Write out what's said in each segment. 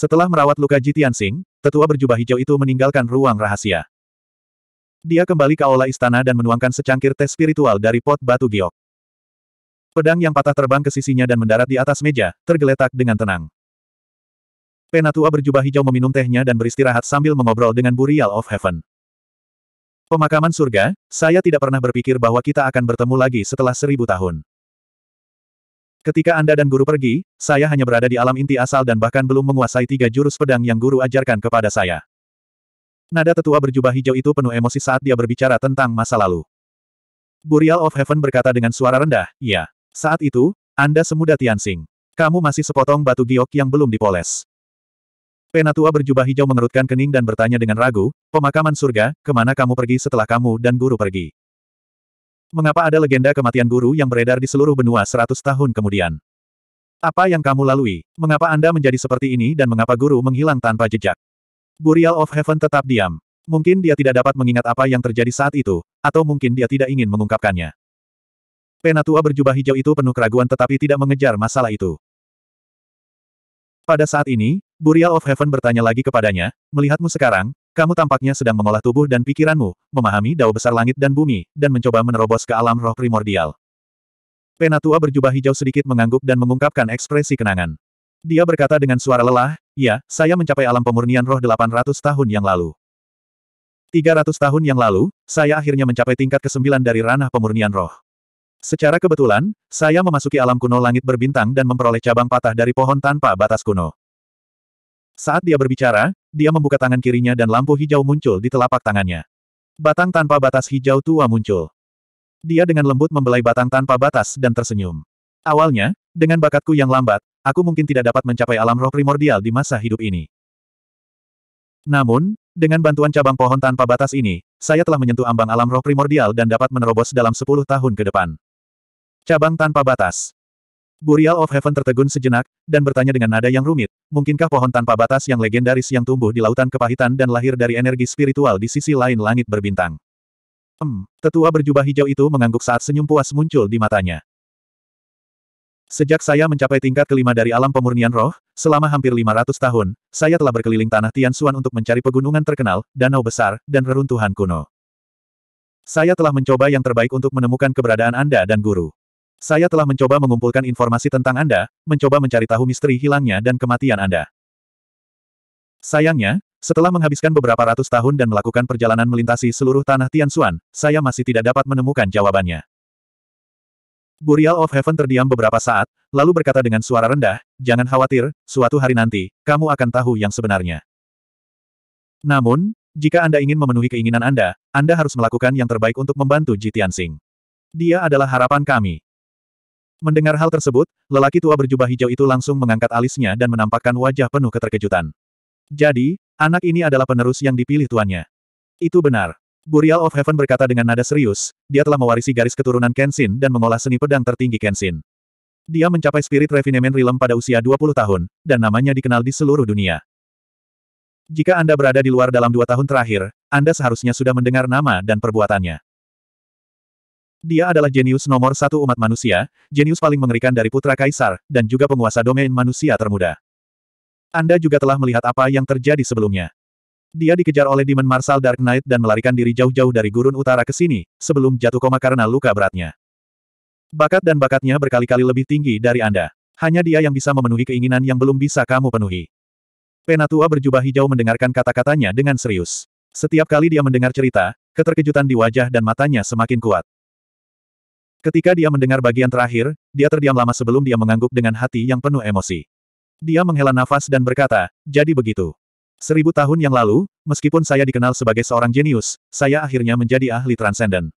Setelah merawat luka Ji Tianxing, tetua berjubah hijau itu meninggalkan ruang rahasia. Dia kembali ke aula istana dan menuangkan secangkir teh spiritual dari pot batu giok. Pedang yang patah terbang ke sisinya dan mendarat di atas meja, tergeletak dengan tenang. Penatua berjubah hijau meminum tehnya dan beristirahat sambil mengobrol dengan Burial of Heaven. Pemakaman surga, saya tidak pernah berpikir bahwa kita akan bertemu lagi setelah seribu tahun. Ketika Anda dan guru pergi, saya hanya berada di alam inti asal dan bahkan belum menguasai tiga jurus pedang yang guru ajarkan kepada saya. Nada tetua berjubah hijau itu penuh emosi saat dia berbicara tentang masa lalu. Burial of Heaven berkata dengan suara rendah, ya. Saat itu, Anda semuda Tianxing. Kamu masih sepotong batu giok yang belum dipoles. Penatua berjubah hijau mengerutkan kening dan bertanya dengan ragu, pemakaman surga, kemana kamu pergi setelah kamu dan guru pergi? Mengapa ada legenda kematian guru yang beredar di seluruh benua seratus tahun kemudian? Apa yang kamu lalui? Mengapa Anda menjadi seperti ini dan mengapa guru menghilang tanpa jejak? Burial of Heaven tetap diam. Mungkin dia tidak dapat mengingat apa yang terjadi saat itu, atau mungkin dia tidak ingin mengungkapkannya. Penatua berjubah hijau itu penuh keraguan tetapi tidak mengejar masalah itu. Pada saat ini, Burial of Heaven bertanya lagi kepadanya, melihatmu sekarang, kamu tampaknya sedang mengolah tubuh dan pikiranmu, memahami dao besar langit dan bumi, dan mencoba menerobos ke alam roh primordial. Penatua berjubah hijau sedikit mengangguk dan mengungkapkan ekspresi kenangan. Dia berkata dengan suara lelah, Ya, saya mencapai alam pemurnian roh 800 tahun yang lalu. 300 tahun yang lalu, saya akhirnya mencapai tingkat ke-9 dari ranah pemurnian roh. Secara kebetulan, saya memasuki alam kuno langit berbintang dan memperoleh cabang patah dari pohon tanpa batas kuno. Saat dia berbicara, dia membuka tangan kirinya dan lampu hijau muncul di telapak tangannya. Batang tanpa batas hijau tua muncul. Dia dengan lembut membelai batang tanpa batas dan tersenyum. Awalnya, dengan bakatku yang lambat, aku mungkin tidak dapat mencapai alam roh primordial di masa hidup ini. Namun, dengan bantuan cabang pohon tanpa batas ini, saya telah menyentuh ambang alam roh primordial dan dapat menerobos dalam 10 tahun ke depan. Cabang tanpa batas. Burial of Heaven tertegun sejenak, dan bertanya dengan nada yang rumit, Mungkinkah pohon tanpa batas yang legendaris yang tumbuh di lautan kepahitan dan lahir dari energi spiritual di sisi lain langit berbintang? Hmm, tetua berjubah hijau itu mengangguk saat senyum puas muncul di matanya. Sejak saya mencapai tingkat kelima dari alam pemurnian roh, selama hampir 500 tahun, saya telah berkeliling tanah Tianxuan untuk mencari pegunungan terkenal, danau besar, dan reruntuhan kuno. Saya telah mencoba yang terbaik untuk menemukan keberadaan Anda dan guru. Saya telah mencoba mengumpulkan informasi tentang Anda, mencoba mencari tahu misteri hilangnya dan kematian Anda. Sayangnya, setelah menghabiskan beberapa ratus tahun dan melakukan perjalanan melintasi seluruh tanah Tianxuan, saya masih tidak dapat menemukan jawabannya. Burial of Heaven terdiam beberapa saat, lalu berkata dengan suara rendah, Jangan khawatir, suatu hari nanti, kamu akan tahu yang sebenarnya. Namun, jika Anda ingin memenuhi keinginan Anda, Anda harus melakukan yang terbaik untuk membantu Ji Tianxing. Dia adalah harapan kami. Mendengar hal tersebut, lelaki tua berjubah hijau itu langsung mengangkat alisnya dan menampakkan wajah penuh keterkejutan. Jadi, anak ini adalah penerus yang dipilih tuannya. Itu benar. Burial of Heaven berkata dengan nada serius, dia telah mewarisi garis keturunan Kenshin dan mengolah seni pedang tertinggi Kenshin. Dia mencapai spirit refinement realm pada usia 20 tahun, dan namanya dikenal di seluruh dunia. Jika Anda berada di luar dalam dua tahun terakhir, Anda seharusnya sudah mendengar nama dan perbuatannya. Dia adalah jenius nomor satu umat manusia, jenius paling mengerikan dari putra kaisar, dan juga penguasa domain manusia termuda. Anda juga telah melihat apa yang terjadi sebelumnya. Dia dikejar oleh Demon Marshal Dark Knight dan melarikan diri jauh-jauh dari gurun utara ke sini, sebelum jatuh koma karena luka beratnya. Bakat dan bakatnya berkali-kali lebih tinggi dari Anda. Hanya dia yang bisa memenuhi keinginan yang belum bisa kamu penuhi. Penatua berjubah hijau mendengarkan kata-katanya dengan serius. Setiap kali dia mendengar cerita, keterkejutan di wajah dan matanya semakin kuat. Ketika dia mendengar bagian terakhir, dia terdiam lama sebelum dia mengangguk dengan hati yang penuh emosi. Dia menghela nafas dan berkata, jadi begitu. Seribu tahun yang lalu, meskipun saya dikenal sebagai seorang jenius, saya akhirnya menjadi ahli transenden.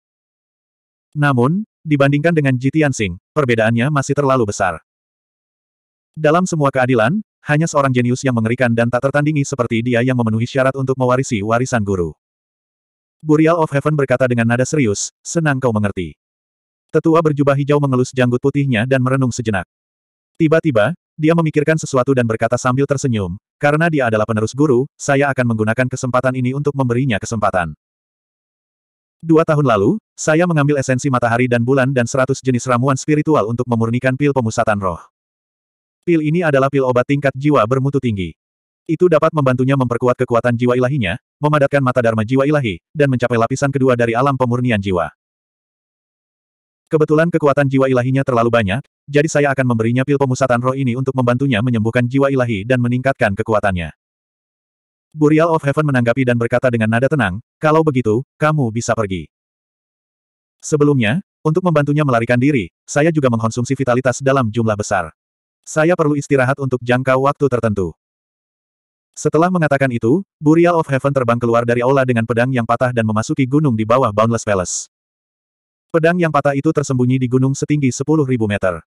Namun, dibandingkan dengan Jitian Sing, perbedaannya masih terlalu besar. Dalam semua keadilan, hanya seorang jenius yang mengerikan dan tak tertandingi seperti dia yang memenuhi syarat untuk mewarisi warisan guru. Burial of Heaven berkata dengan nada serius, senang kau mengerti. Tetua berjubah hijau mengelus janggut putihnya dan merenung sejenak. Tiba-tiba, dia memikirkan sesuatu dan berkata sambil tersenyum, karena dia adalah penerus guru, saya akan menggunakan kesempatan ini untuk memberinya kesempatan. Dua tahun lalu, saya mengambil esensi matahari dan bulan dan seratus jenis ramuan spiritual untuk memurnikan pil pemusatan roh. Pil ini adalah pil obat tingkat jiwa bermutu tinggi. Itu dapat membantunya memperkuat kekuatan jiwa ilahinya, memadatkan mata dharma jiwa ilahi, dan mencapai lapisan kedua dari alam pemurnian jiwa. Kebetulan kekuatan jiwa ilahinya terlalu banyak, jadi saya akan memberinya pil pemusatan roh ini untuk membantunya menyembuhkan jiwa ilahi dan meningkatkan kekuatannya. Burial of Heaven menanggapi dan berkata dengan nada tenang, kalau begitu, kamu bisa pergi. Sebelumnya, untuk membantunya melarikan diri, saya juga mengkonsumsi vitalitas dalam jumlah besar. Saya perlu istirahat untuk jangka waktu tertentu. Setelah mengatakan itu, Burial of Heaven terbang keluar dari aula dengan pedang yang patah dan memasuki gunung di bawah Boundless Palace. Pedang yang patah itu tersembunyi di gunung setinggi 10.000 meter.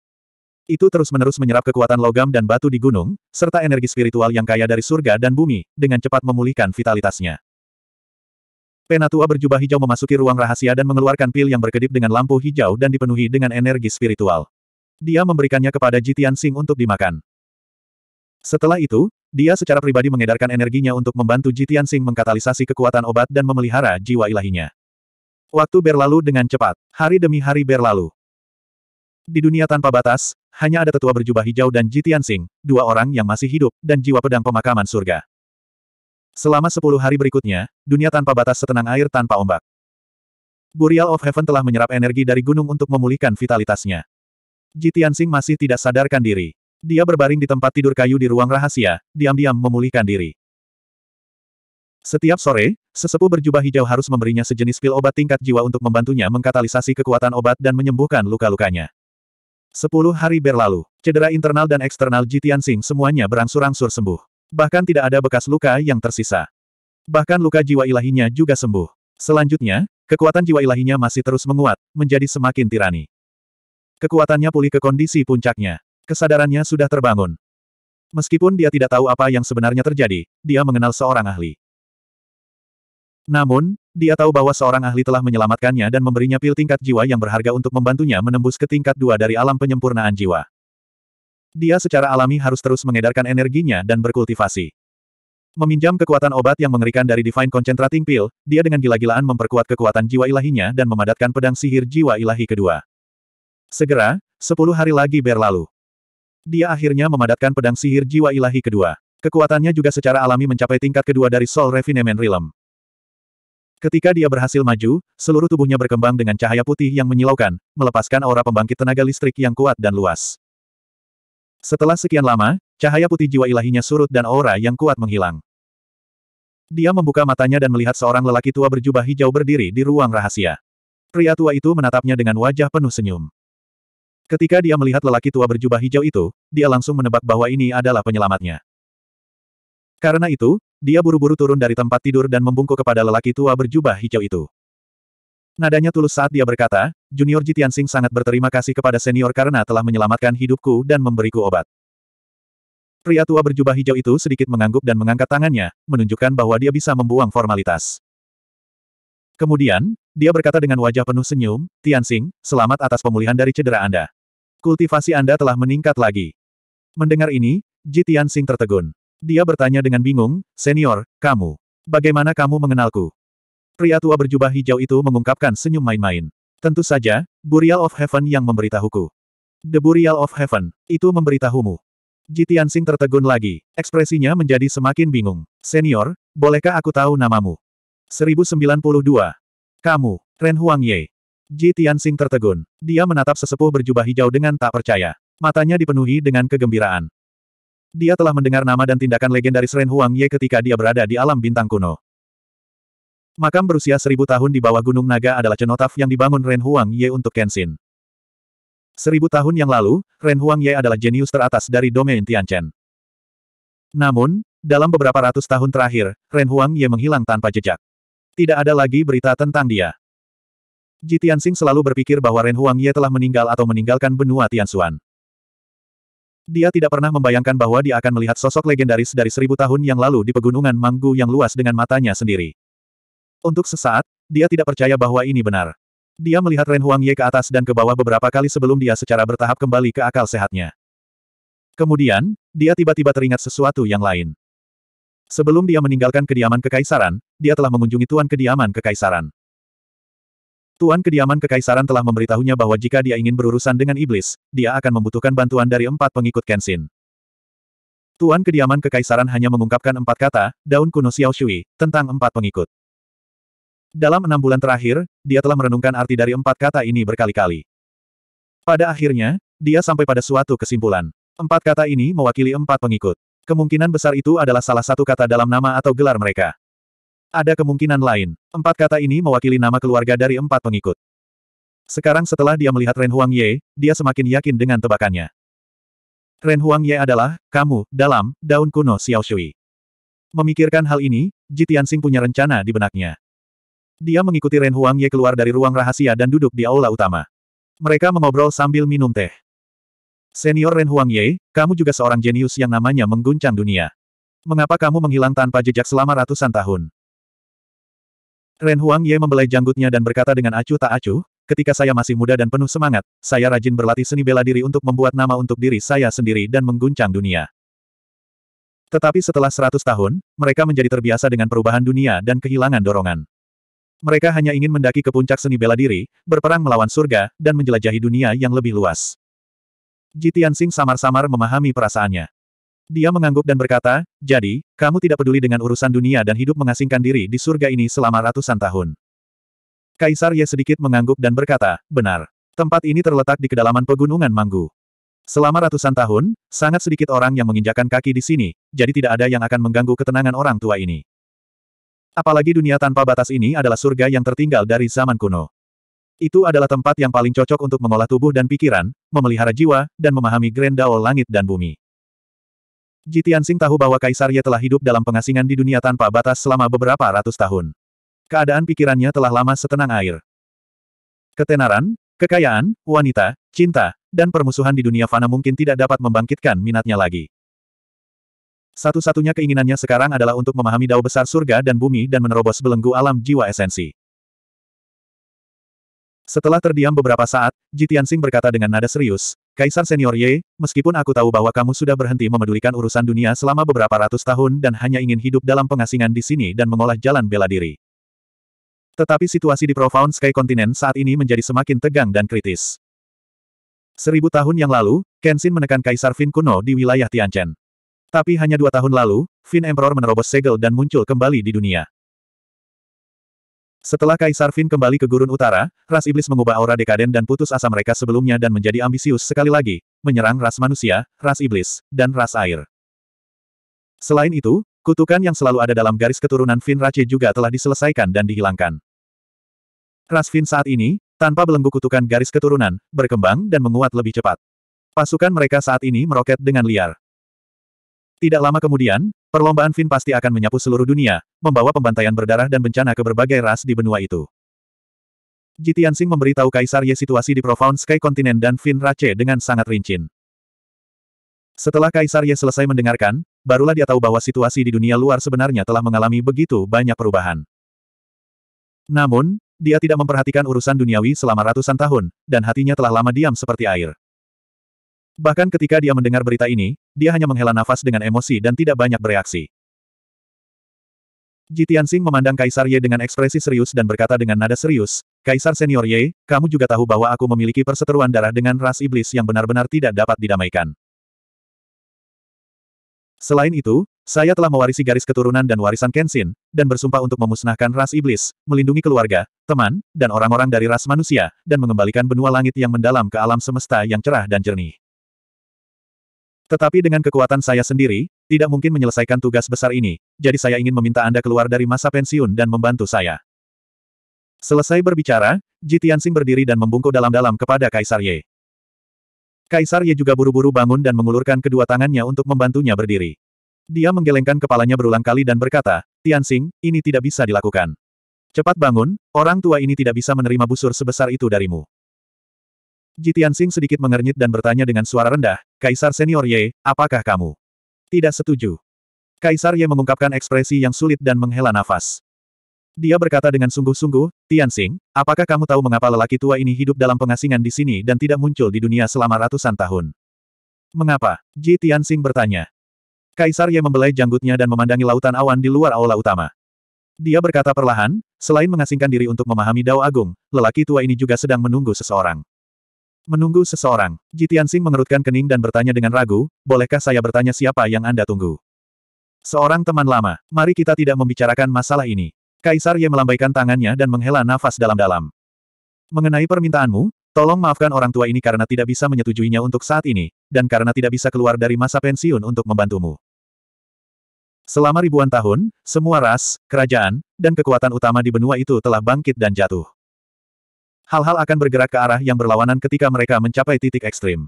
Itu terus-menerus menyerap kekuatan logam dan batu di gunung, serta energi spiritual yang kaya dari surga dan bumi, dengan cepat memulihkan vitalitasnya. Penatua berjubah hijau memasuki ruang rahasia dan mengeluarkan pil yang berkedip dengan lampu hijau dan dipenuhi dengan energi spiritual. Dia memberikannya kepada Jitian Sing untuk dimakan. Setelah itu, dia secara pribadi mengedarkan energinya untuk membantu Jitian Sing mengkatalisasi kekuatan obat dan memelihara jiwa ilahinya. Waktu berlalu dengan cepat. Hari demi hari berlalu. Di dunia tanpa batas, hanya ada tetua berjubah hijau dan Jitian Sing, dua orang yang masih hidup, dan jiwa pedang pemakaman surga. Selama sepuluh hari berikutnya, dunia tanpa batas setenang air tanpa ombak. Burial of Heaven telah menyerap energi dari gunung untuk memulihkan vitalitasnya. Jitian Sing masih tidak sadarkan diri. Dia berbaring di tempat tidur kayu di ruang rahasia, diam-diam memulihkan diri. Setiap sore, sesepuh berjubah hijau harus memberinya sejenis pil obat tingkat jiwa untuk membantunya mengkatalisasi kekuatan obat dan menyembuhkan luka-lukanya. Sepuluh hari berlalu, cedera internal dan eksternal Jitian Sing semuanya berangsur-angsur sembuh. Bahkan tidak ada bekas luka yang tersisa. Bahkan luka jiwa ilahinya juga sembuh. Selanjutnya, kekuatan jiwa ilahinya masih terus menguat, menjadi semakin tirani. Kekuatannya pulih ke kondisi puncaknya. Kesadarannya sudah terbangun. Meskipun dia tidak tahu apa yang sebenarnya terjadi, dia mengenal seorang ahli. Namun, dia tahu bahwa seorang ahli telah menyelamatkannya dan memberinya pil tingkat jiwa yang berharga untuk membantunya menembus ke tingkat dua dari alam penyempurnaan jiwa. Dia secara alami harus terus mengedarkan energinya dan berkultivasi. Meminjam kekuatan obat yang mengerikan dari Divine Concentrating Pill, dia dengan gila-gilaan memperkuat kekuatan jiwa ilahinya dan memadatkan pedang sihir jiwa ilahi kedua. Segera, sepuluh hari lagi berlalu. Dia akhirnya memadatkan pedang sihir jiwa ilahi kedua. Kekuatannya juga secara alami mencapai tingkat kedua dari Soul Refinement Realm. Ketika dia berhasil maju, seluruh tubuhnya berkembang dengan cahaya putih yang menyilaukan, melepaskan aura pembangkit tenaga listrik yang kuat dan luas. Setelah sekian lama, cahaya putih jiwa ilahinya surut dan aura yang kuat menghilang. Dia membuka matanya dan melihat seorang lelaki tua berjubah hijau berdiri di ruang rahasia. Pria tua itu menatapnya dengan wajah penuh senyum. Ketika dia melihat lelaki tua berjubah hijau itu, dia langsung menebak bahwa ini adalah penyelamatnya. Karena itu, dia buru-buru turun dari tempat tidur dan membungkuk kepada lelaki tua berjubah hijau itu. Nadanya tulus saat dia berkata, Junior Jitian Jitiansing sangat berterima kasih kepada senior karena telah menyelamatkan hidupku dan memberiku obat. Pria tua berjubah hijau itu sedikit mengangguk dan mengangkat tangannya, menunjukkan bahwa dia bisa membuang formalitas. Kemudian, dia berkata dengan wajah penuh senyum, "Tian Tiansing, selamat atas pemulihan dari cedera Anda. Kultivasi Anda telah meningkat lagi. Mendengar ini, Ji Singh tertegun. Dia bertanya dengan bingung, Senior, kamu. Bagaimana kamu mengenalku? Pria tua berjubah hijau itu mengungkapkan senyum main-main. Tentu saja, Burial of Heaven yang memberitahuku. The Burial of Heaven, itu memberitahumu. Jitian Sing tertegun lagi, ekspresinya menjadi semakin bingung. Senior, bolehkah aku tahu namamu? 1092. Kamu, Ren Huang Ye. Jitian Sing tertegun. Dia menatap sesepuh berjubah hijau dengan tak percaya. Matanya dipenuhi dengan kegembiraan. Dia telah mendengar nama dan tindakan legendaris Ren Huang Ye ketika dia berada di alam bintang kuno. Makam berusia seribu tahun di bawah Gunung Naga adalah cenotaf yang dibangun Ren Huang Ye untuk Kenshin. Seribu tahun yang lalu, Ren Huang Ye adalah jenius teratas dari domain Tianchen. Namun, dalam beberapa ratus tahun terakhir, Ren Huang Ye menghilang tanpa jejak. Tidak ada lagi berita tentang dia. Ji Tianxing selalu berpikir bahwa Ren Huang Ye telah meninggal atau meninggalkan benua Tianxuan. Dia tidak pernah membayangkan bahwa dia akan melihat sosok legendaris dari seribu tahun yang lalu di pegunungan Manggu yang luas dengan matanya sendiri. Untuk sesaat, dia tidak percaya bahwa ini benar. Dia melihat Ren Huang Ye ke atas dan ke bawah beberapa kali sebelum dia secara bertahap kembali ke akal sehatnya. Kemudian, dia tiba-tiba teringat sesuatu yang lain. Sebelum dia meninggalkan kediaman kekaisaran, dia telah mengunjungi tuan kediaman kekaisaran. Tuan Kediaman Kekaisaran telah memberitahunya bahwa jika dia ingin berurusan dengan iblis, dia akan membutuhkan bantuan dari empat pengikut Kenshin. Tuan Kediaman Kekaisaran hanya mengungkapkan empat kata, daun kuno Xiao Shui, tentang empat pengikut. Dalam enam bulan terakhir, dia telah merenungkan arti dari empat kata ini berkali-kali. Pada akhirnya, dia sampai pada suatu kesimpulan. Empat kata ini mewakili empat pengikut. Kemungkinan besar itu adalah salah satu kata dalam nama atau gelar mereka. Ada kemungkinan lain, empat kata ini mewakili nama keluarga dari empat pengikut. Sekarang setelah dia melihat Ren Huang Ye, dia semakin yakin dengan tebakannya. Ren Huang Ye adalah, kamu, dalam, daun kuno Xiao Shui. Memikirkan hal ini, Ji Tianxing punya rencana di benaknya. Dia mengikuti Ren Huang Ye keluar dari ruang rahasia dan duduk di aula utama. Mereka mengobrol sambil minum teh. Senior Ren Huang Ye, kamu juga seorang jenius yang namanya mengguncang dunia. Mengapa kamu menghilang tanpa jejak selama ratusan tahun? Ren Huang Ye membelai janggutnya dan berkata dengan acuh tak acuh, ketika saya masih muda dan penuh semangat, saya rajin berlatih seni bela diri untuk membuat nama untuk diri saya sendiri dan mengguncang dunia. Tetapi setelah 100 tahun, mereka menjadi terbiasa dengan perubahan dunia dan kehilangan dorongan. Mereka hanya ingin mendaki ke puncak seni bela diri, berperang melawan surga, dan menjelajahi dunia yang lebih luas. Jitian Singh samar-samar memahami perasaannya. Dia mengangguk dan berkata, jadi, kamu tidak peduli dengan urusan dunia dan hidup mengasingkan diri di surga ini selama ratusan tahun. Kaisar Ye sedikit mengangguk dan berkata, benar. Tempat ini terletak di kedalaman pegunungan Manggu. Selama ratusan tahun, sangat sedikit orang yang menginjakan kaki di sini, jadi tidak ada yang akan mengganggu ketenangan orang tua ini. Apalagi dunia tanpa batas ini adalah surga yang tertinggal dari zaman kuno. Itu adalah tempat yang paling cocok untuk mengolah tubuh dan pikiran, memelihara jiwa, dan memahami Grand langit dan bumi. Ji Tianxing tahu bahwa Kaisar Ye telah hidup dalam pengasingan di dunia tanpa batas selama beberapa ratus tahun. Keadaan pikirannya telah lama setenang air. Ketenaran, kekayaan, wanita, cinta, dan permusuhan di dunia fana mungkin tidak dapat membangkitkan minatnya lagi. Satu-satunya keinginannya sekarang adalah untuk memahami dao besar surga dan bumi dan menerobos belenggu alam jiwa esensi. Setelah terdiam beberapa saat, Ji Tianxing berkata dengan nada serius, Kaisar Senior Ye, meskipun aku tahu bahwa kamu sudah berhenti memedulikan urusan dunia selama beberapa ratus tahun dan hanya ingin hidup dalam pengasingan di sini dan mengolah jalan bela diri. Tetapi situasi di Profound Sky Continent saat ini menjadi semakin tegang dan kritis. Seribu tahun yang lalu, Kenshin menekan Kaisar Fin kuno di wilayah Tianchen. Tapi hanya dua tahun lalu, Fin Emperor menerobos segel dan muncul kembali di dunia. Setelah Kaisar Fin kembali ke gurun utara, ras iblis mengubah aura dekaden dan putus asa mereka sebelumnya dan menjadi ambisius sekali lagi, menyerang ras manusia, ras iblis, dan ras air. Selain itu, kutukan yang selalu ada dalam garis keturunan Fin Rache juga telah diselesaikan dan dihilangkan. Ras Fin saat ini, tanpa belenggu kutukan garis keturunan, berkembang dan menguat lebih cepat. Pasukan mereka saat ini meroket dengan liar. Tidak lama kemudian, perlombaan Fin pasti akan menyapu seluruh dunia, membawa pembantaian berdarah dan bencana ke berbagai ras di benua itu. Jitiansing memberitahu Kaisar Ye situasi di Profound Sky Continent dan Fin Rache dengan sangat rinci. Setelah Kaisar Ye selesai mendengarkan, barulah dia tahu bahwa situasi di dunia luar sebenarnya telah mengalami begitu banyak perubahan. Namun, dia tidak memperhatikan urusan duniawi selama ratusan tahun, dan hatinya telah lama diam seperti air. Bahkan ketika dia mendengar berita ini, dia hanya menghela nafas dengan emosi dan tidak banyak bereaksi. Jitiansing memandang Kaisar Ye dengan ekspresi serius dan berkata dengan nada serius, Kaisar Senior Ye, kamu juga tahu bahwa aku memiliki perseteruan darah dengan ras iblis yang benar-benar tidak dapat didamaikan. Selain itu, saya telah mewarisi garis keturunan dan warisan Kenshin, dan bersumpah untuk memusnahkan ras iblis, melindungi keluarga, teman, dan orang-orang dari ras manusia, dan mengembalikan benua langit yang mendalam ke alam semesta yang cerah dan jernih. Tetapi dengan kekuatan saya sendiri, tidak mungkin menyelesaikan tugas besar ini, jadi saya ingin meminta Anda keluar dari masa pensiun dan membantu saya. Selesai berbicara, Ji Tianxing berdiri dan membungkuk dalam-dalam kepada Kaisar Ye. Kaisar Ye juga buru-buru bangun dan mengulurkan kedua tangannya untuk membantunya berdiri. Dia menggelengkan kepalanya berulang kali dan berkata, Tianxing, ini tidak bisa dilakukan. Cepat bangun, orang tua ini tidak bisa menerima busur sebesar itu darimu. Sing sedikit mengernyit dan bertanya dengan suara rendah, Kaisar Senior Ye, apakah kamu? Tidak setuju. Kaisar Ye mengungkapkan ekspresi yang sulit dan menghela nafas. Dia berkata dengan sungguh-sungguh, Tianxing, apakah kamu tahu mengapa lelaki tua ini hidup dalam pengasingan di sini dan tidak muncul di dunia selama ratusan tahun? Mengapa? Ji Sing bertanya. Kaisar Ye membelai janggutnya dan memandangi lautan awan di luar aula utama. Dia berkata perlahan, selain mengasingkan diri untuk memahami Dao Agung, lelaki tua ini juga sedang menunggu seseorang. Menunggu seseorang, Jitian Sing mengerutkan kening dan bertanya dengan ragu, bolehkah saya bertanya siapa yang Anda tunggu? Seorang teman lama, mari kita tidak membicarakan masalah ini. Kaisar Ye melambaikan tangannya dan menghela nafas dalam-dalam. Mengenai permintaanmu, tolong maafkan orang tua ini karena tidak bisa menyetujuinya untuk saat ini, dan karena tidak bisa keluar dari masa pensiun untuk membantumu. Selama ribuan tahun, semua ras, kerajaan, dan kekuatan utama di benua itu telah bangkit dan jatuh. Hal-hal akan bergerak ke arah yang berlawanan ketika mereka mencapai titik ekstrim.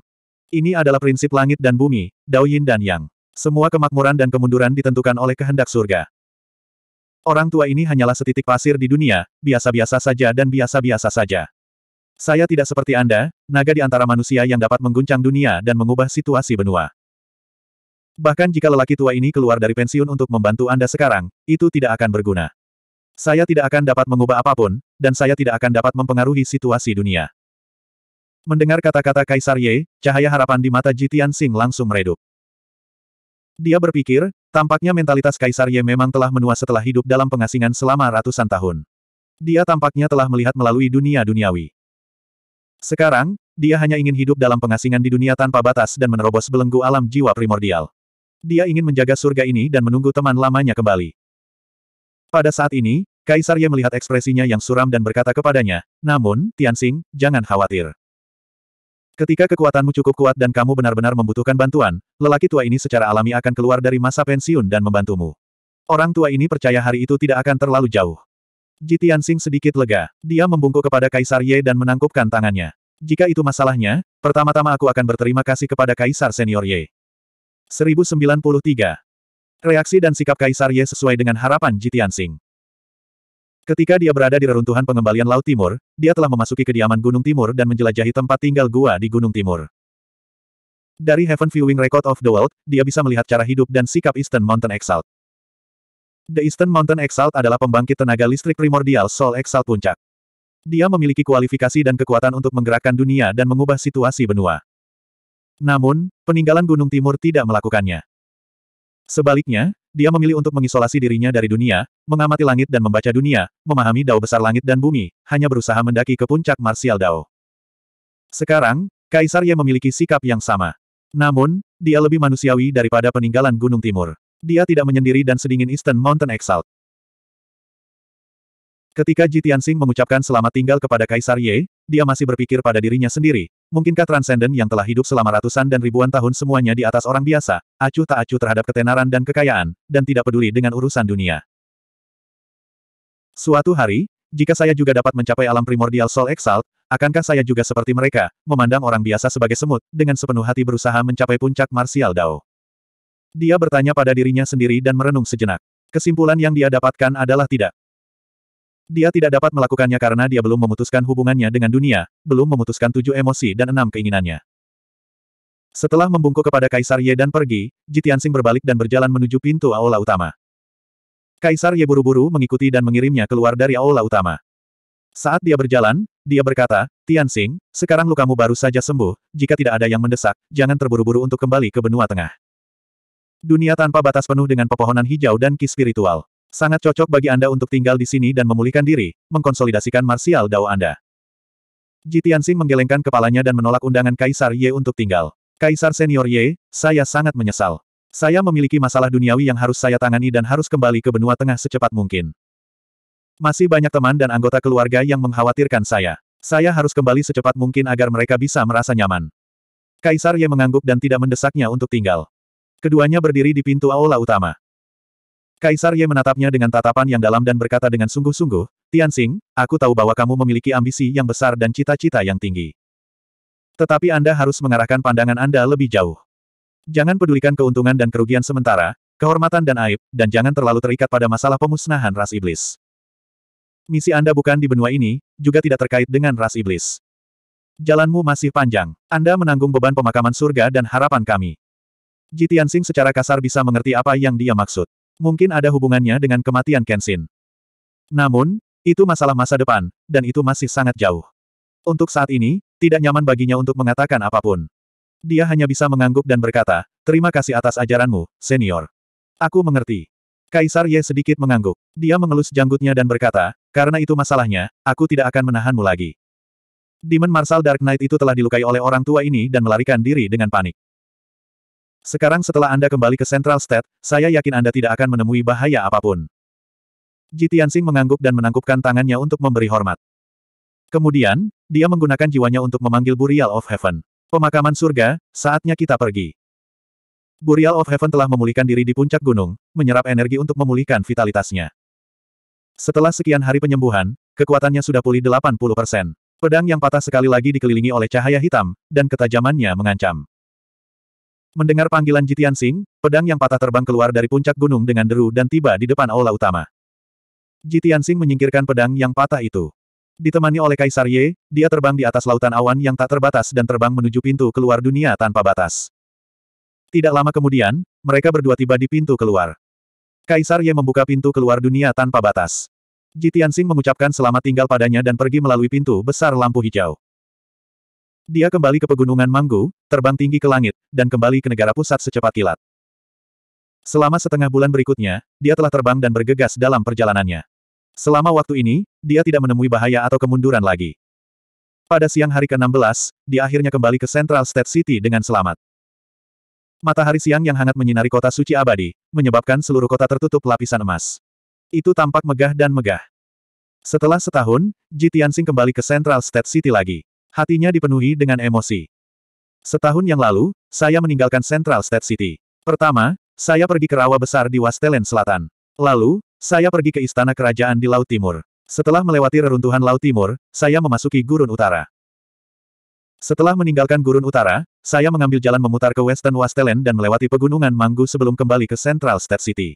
Ini adalah prinsip langit dan bumi, Dao Yin dan Yang. Semua kemakmuran dan kemunduran ditentukan oleh kehendak surga. Orang tua ini hanyalah setitik pasir di dunia, biasa-biasa saja dan biasa-biasa saja. Saya tidak seperti Anda, naga di antara manusia yang dapat mengguncang dunia dan mengubah situasi benua. Bahkan jika lelaki tua ini keluar dari pensiun untuk membantu Anda sekarang, itu tidak akan berguna. Saya tidak akan dapat mengubah apapun, dan saya tidak akan dapat mempengaruhi situasi dunia. Mendengar kata-kata Kaisar Ye, cahaya harapan di mata Jitian Sing langsung meredup. Dia berpikir, tampaknya mentalitas Kaisar Ye memang telah menua setelah hidup dalam pengasingan selama ratusan tahun. Dia tampaknya telah melihat melalui dunia duniawi. Sekarang, dia hanya ingin hidup dalam pengasingan di dunia tanpa batas dan menerobos belenggu alam jiwa primordial. Dia ingin menjaga surga ini dan menunggu teman lamanya kembali. Pada saat ini, Kaisar Ye melihat ekspresinya yang suram dan berkata kepadanya, namun, Tianxing, jangan khawatir. Ketika kekuatanmu cukup kuat dan kamu benar-benar membutuhkan bantuan, lelaki tua ini secara alami akan keluar dari masa pensiun dan membantumu. Orang tua ini percaya hari itu tidak akan terlalu jauh. Ji Tianxing sedikit lega. Dia membungkuk kepada Kaisar Ye dan menangkupkan tangannya. Jika itu masalahnya, pertama-tama aku akan berterima kasih kepada Kaisar Senior Ye. 1093. Reaksi dan sikap Kaisar Ye sesuai dengan harapan Jitian Sing. Ketika dia berada di reruntuhan pengembalian Laut Timur, dia telah memasuki kediaman Gunung Timur dan menjelajahi tempat tinggal gua di Gunung Timur. Dari Heaven Viewing Record of the World, dia bisa melihat cara hidup dan sikap Eastern Mountain Exalt. The Eastern Mountain Exalt adalah pembangkit tenaga listrik primordial Sol Exalt Puncak. Dia memiliki kualifikasi dan kekuatan untuk menggerakkan dunia dan mengubah situasi benua. Namun, peninggalan Gunung Timur tidak melakukannya. Sebaliknya, dia memilih untuk mengisolasi dirinya dari dunia, mengamati langit dan membaca dunia, memahami dao besar langit dan bumi, hanya berusaha mendaki ke puncak martial dao. Sekarang, Kaisar Ye memiliki sikap yang sama. Namun, dia lebih manusiawi daripada peninggalan Gunung Timur. Dia tidak menyendiri dan sedingin Eastern Mountain Exalt. Ketika Ji Tianxing mengucapkan selamat tinggal kepada Kaisar Ye, dia masih berpikir pada dirinya sendiri, mungkinkah Transcendent yang telah hidup selama ratusan dan ribuan tahun semuanya di atas orang biasa, acuh tak acuh terhadap ketenaran dan kekayaan, dan tidak peduli dengan urusan dunia. Suatu hari, jika saya juga dapat mencapai alam primordial Soul Exalt, akankah saya juga seperti mereka, memandang orang biasa sebagai semut, dengan sepenuh hati berusaha mencapai puncak Martial Dao? Dia bertanya pada dirinya sendiri dan merenung sejenak. Kesimpulan yang dia dapatkan adalah tidak. Dia tidak dapat melakukannya karena dia belum memutuskan hubungannya dengan dunia, belum memutuskan tujuh emosi dan enam keinginannya. Setelah membungkuk kepada Kaisar Ye dan pergi, Jitiansing berbalik dan berjalan menuju pintu aula utama. Kaisar Ye buru-buru mengikuti dan mengirimnya keluar dari aula utama. Saat dia berjalan, dia berkata, Tianxing, sekarang lukamu baru saja sembuh, jika tidak ada yang mendesak, jangan terburu-buru untuk kembali ke benua tengah. Dunia tanpa batas penuh dengan pepohonan hijau dan ki spiritual. Sangat cocok bagi Anda untuk tinggal di sini dan memulihkan diri, mengkonsolidasikan martial dao Anda. Ji Tianxing menggelengkan kepalanya dan menolak undangan Kaisar Ye untuk tinggal. Kaisar Senior Ye, saya sangat menyesal. Saya memiliki masalah duniawi yang harus saya tangani dan harus kembali ke benua tengah secepat mungkin. Masih banyak teman dan anggota keluarga yang mengkhawatirkan saya. Saya harus kembali secepat mungkin agar mereka bisa merasa nyaman. Kaisar Ye mengangguk dan tidak mendesaknya untuk tinggal. Keduanya berdiri di pintu aula utama. Kaisar Ye menatapnya dengan tatapan yang dalam dan berkata dengan sungguh-sungguh, Tianxing, aku tahu bahwa kamu memiliki ambisi yang besar dan cita-cita yang tinggi. Tetapi Anda harus mengarahkan pandangan Anda lebih jauh. Jangan pedulikan keuntungan dan kerugian sementara, kehormatan dan aib, dan jangan terlalu terikat pada masalah pemusnahan ras iblis. Misi Anda bukan di benua ini, juga tidak terkait dengan ras iblis. Jalanmu masih panjang. Anda menanggung beban pemakaman surga dan harapan kami. Tianxing secara kasar bisa mengerti apa yang dia maksud. Mungkin ada hubungannya dengan kematian Kenshin. Namun, itu masalah masa depan, dan itu masih sangat jauh. Untuk saat ini, tidak nyaman baginya untuk mengatakan apapun. Dia hanya bisa mengangguk dan berkata, terima kasih atas ajaranmu, senior. Aku mengerti. Kaisar Ye sedikit mengangguk. Dia mengelus janggutnya dan berkata, karena itu masalahnya, aku tidak akan menahanmu lagi. Demon Marshal Dark Knight itu telah dilukai oleh orang tua ini dan melarikan diri dengan panik. Sekarang setelah Anda kembali ke Central State, saya yakin Anda tidak akan menemui bahaya apapun. Ji mengangguk dan menangkupkan tangannya untuk memberi hormat. Kemudian, dia menggunakan jiwanya untuk memanggil Burial of Heaven. Pemakaman surga, saatnya kita pergi. Burial of Heaven telah memulihkan diri di puncak gunung, menyerap energi untuk memulihkan vitalitasnya. Setelah sekian hari penyembuhan, kekuatannya sudah pulih 80%. Pedang yang patah sekali lagi dikelilingi oleh cahaya hitam, dan ketajamannya mengancam. Mendengar panggilan Jitian Sing, pedang yang patah terbang keluar dari puncak gunung dengan deru dan tiba di depan aula utama. Jitian Sing menyingkirkan pedang yang patah itu. Ditemani oleh Kaisar Ye, dia terbang di atas lautan awan yang tak terbatas dan terbang menuju pintu keluar dunia tanpa batas. Tidak lama kemudian, mereka berdua tiba di pintu keluar. Kaisar Ye membuka pintu keluar dunia tanpa batas. Jitian Sing mengucapkan selamat tinggal padanya dan pergi melalui pintu besar lampu hijau. Dia kembali ke pegunungan Manggu, terbang tinggi ke langit, dan kembali ke negara pusat secepat kilat. Selama setengah bulan berikutnya, dia telah terbang dan bergegas dalam perjalanannya. Selama waktu ini, dia tidak menemui bahaya atau kemunduran lagi. Pada siang hari ke-16, dia akhirnya kembali ke Central State City dengan selamat. Matahari siang yang hangat menyinari kota suci abadi, menyebabkan seluruh kota tertutup lapisan emas. Itu tampak megah dan megah. Setelah setahun, Ji Tianxing kembali ke Central State City lagi. Hatinya dipenuhi dengan emosi. Setahun yang lalu, saya meninggalkan Central State City. Pertama, saya pergi ke rawa besar di Wastelen Selatan. Lalu, saya pergi ke istana kerajaan di Laut Timur. Setelah melewati reruntuhan Laut Timur, saya memasuki Gurun Utara. Setelah meninggalkan Gurun Utara, saya mengambil jalan memutar ke Western Wastelen dan melewati pegunungan Manggu sebelum kembali ke Central State City.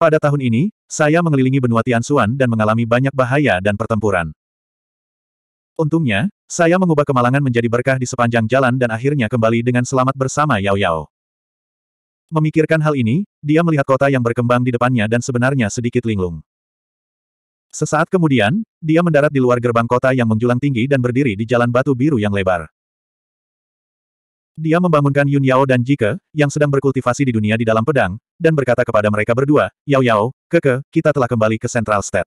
Pada tahun ini, saya mengelilingi benua Tianxuan dan mengalami banyak bahaya dan pertempuran. Untungnya, saya mengubah kemalangan menjadi berkah di sepanjang jalan dan akhirnya kembali dengan selamat bersama Yao Yao. Memikirkan hal ini, dia melihat kota yang berkembang di depannya dan sebenarnya sedikit linglung. Sesaat kemudian, dia mendarat di luar gerbang kota yang menjulang tinggi dan berdiri di jalan batu biru yang lebar. Dia membangunkan Yun Yao dan Jike, yang sedang berkultivasi di dunia di dalam pedang, dan berkata kepada mereka berdua, Yao Yao, Keke, kita telah kembali ke Central State.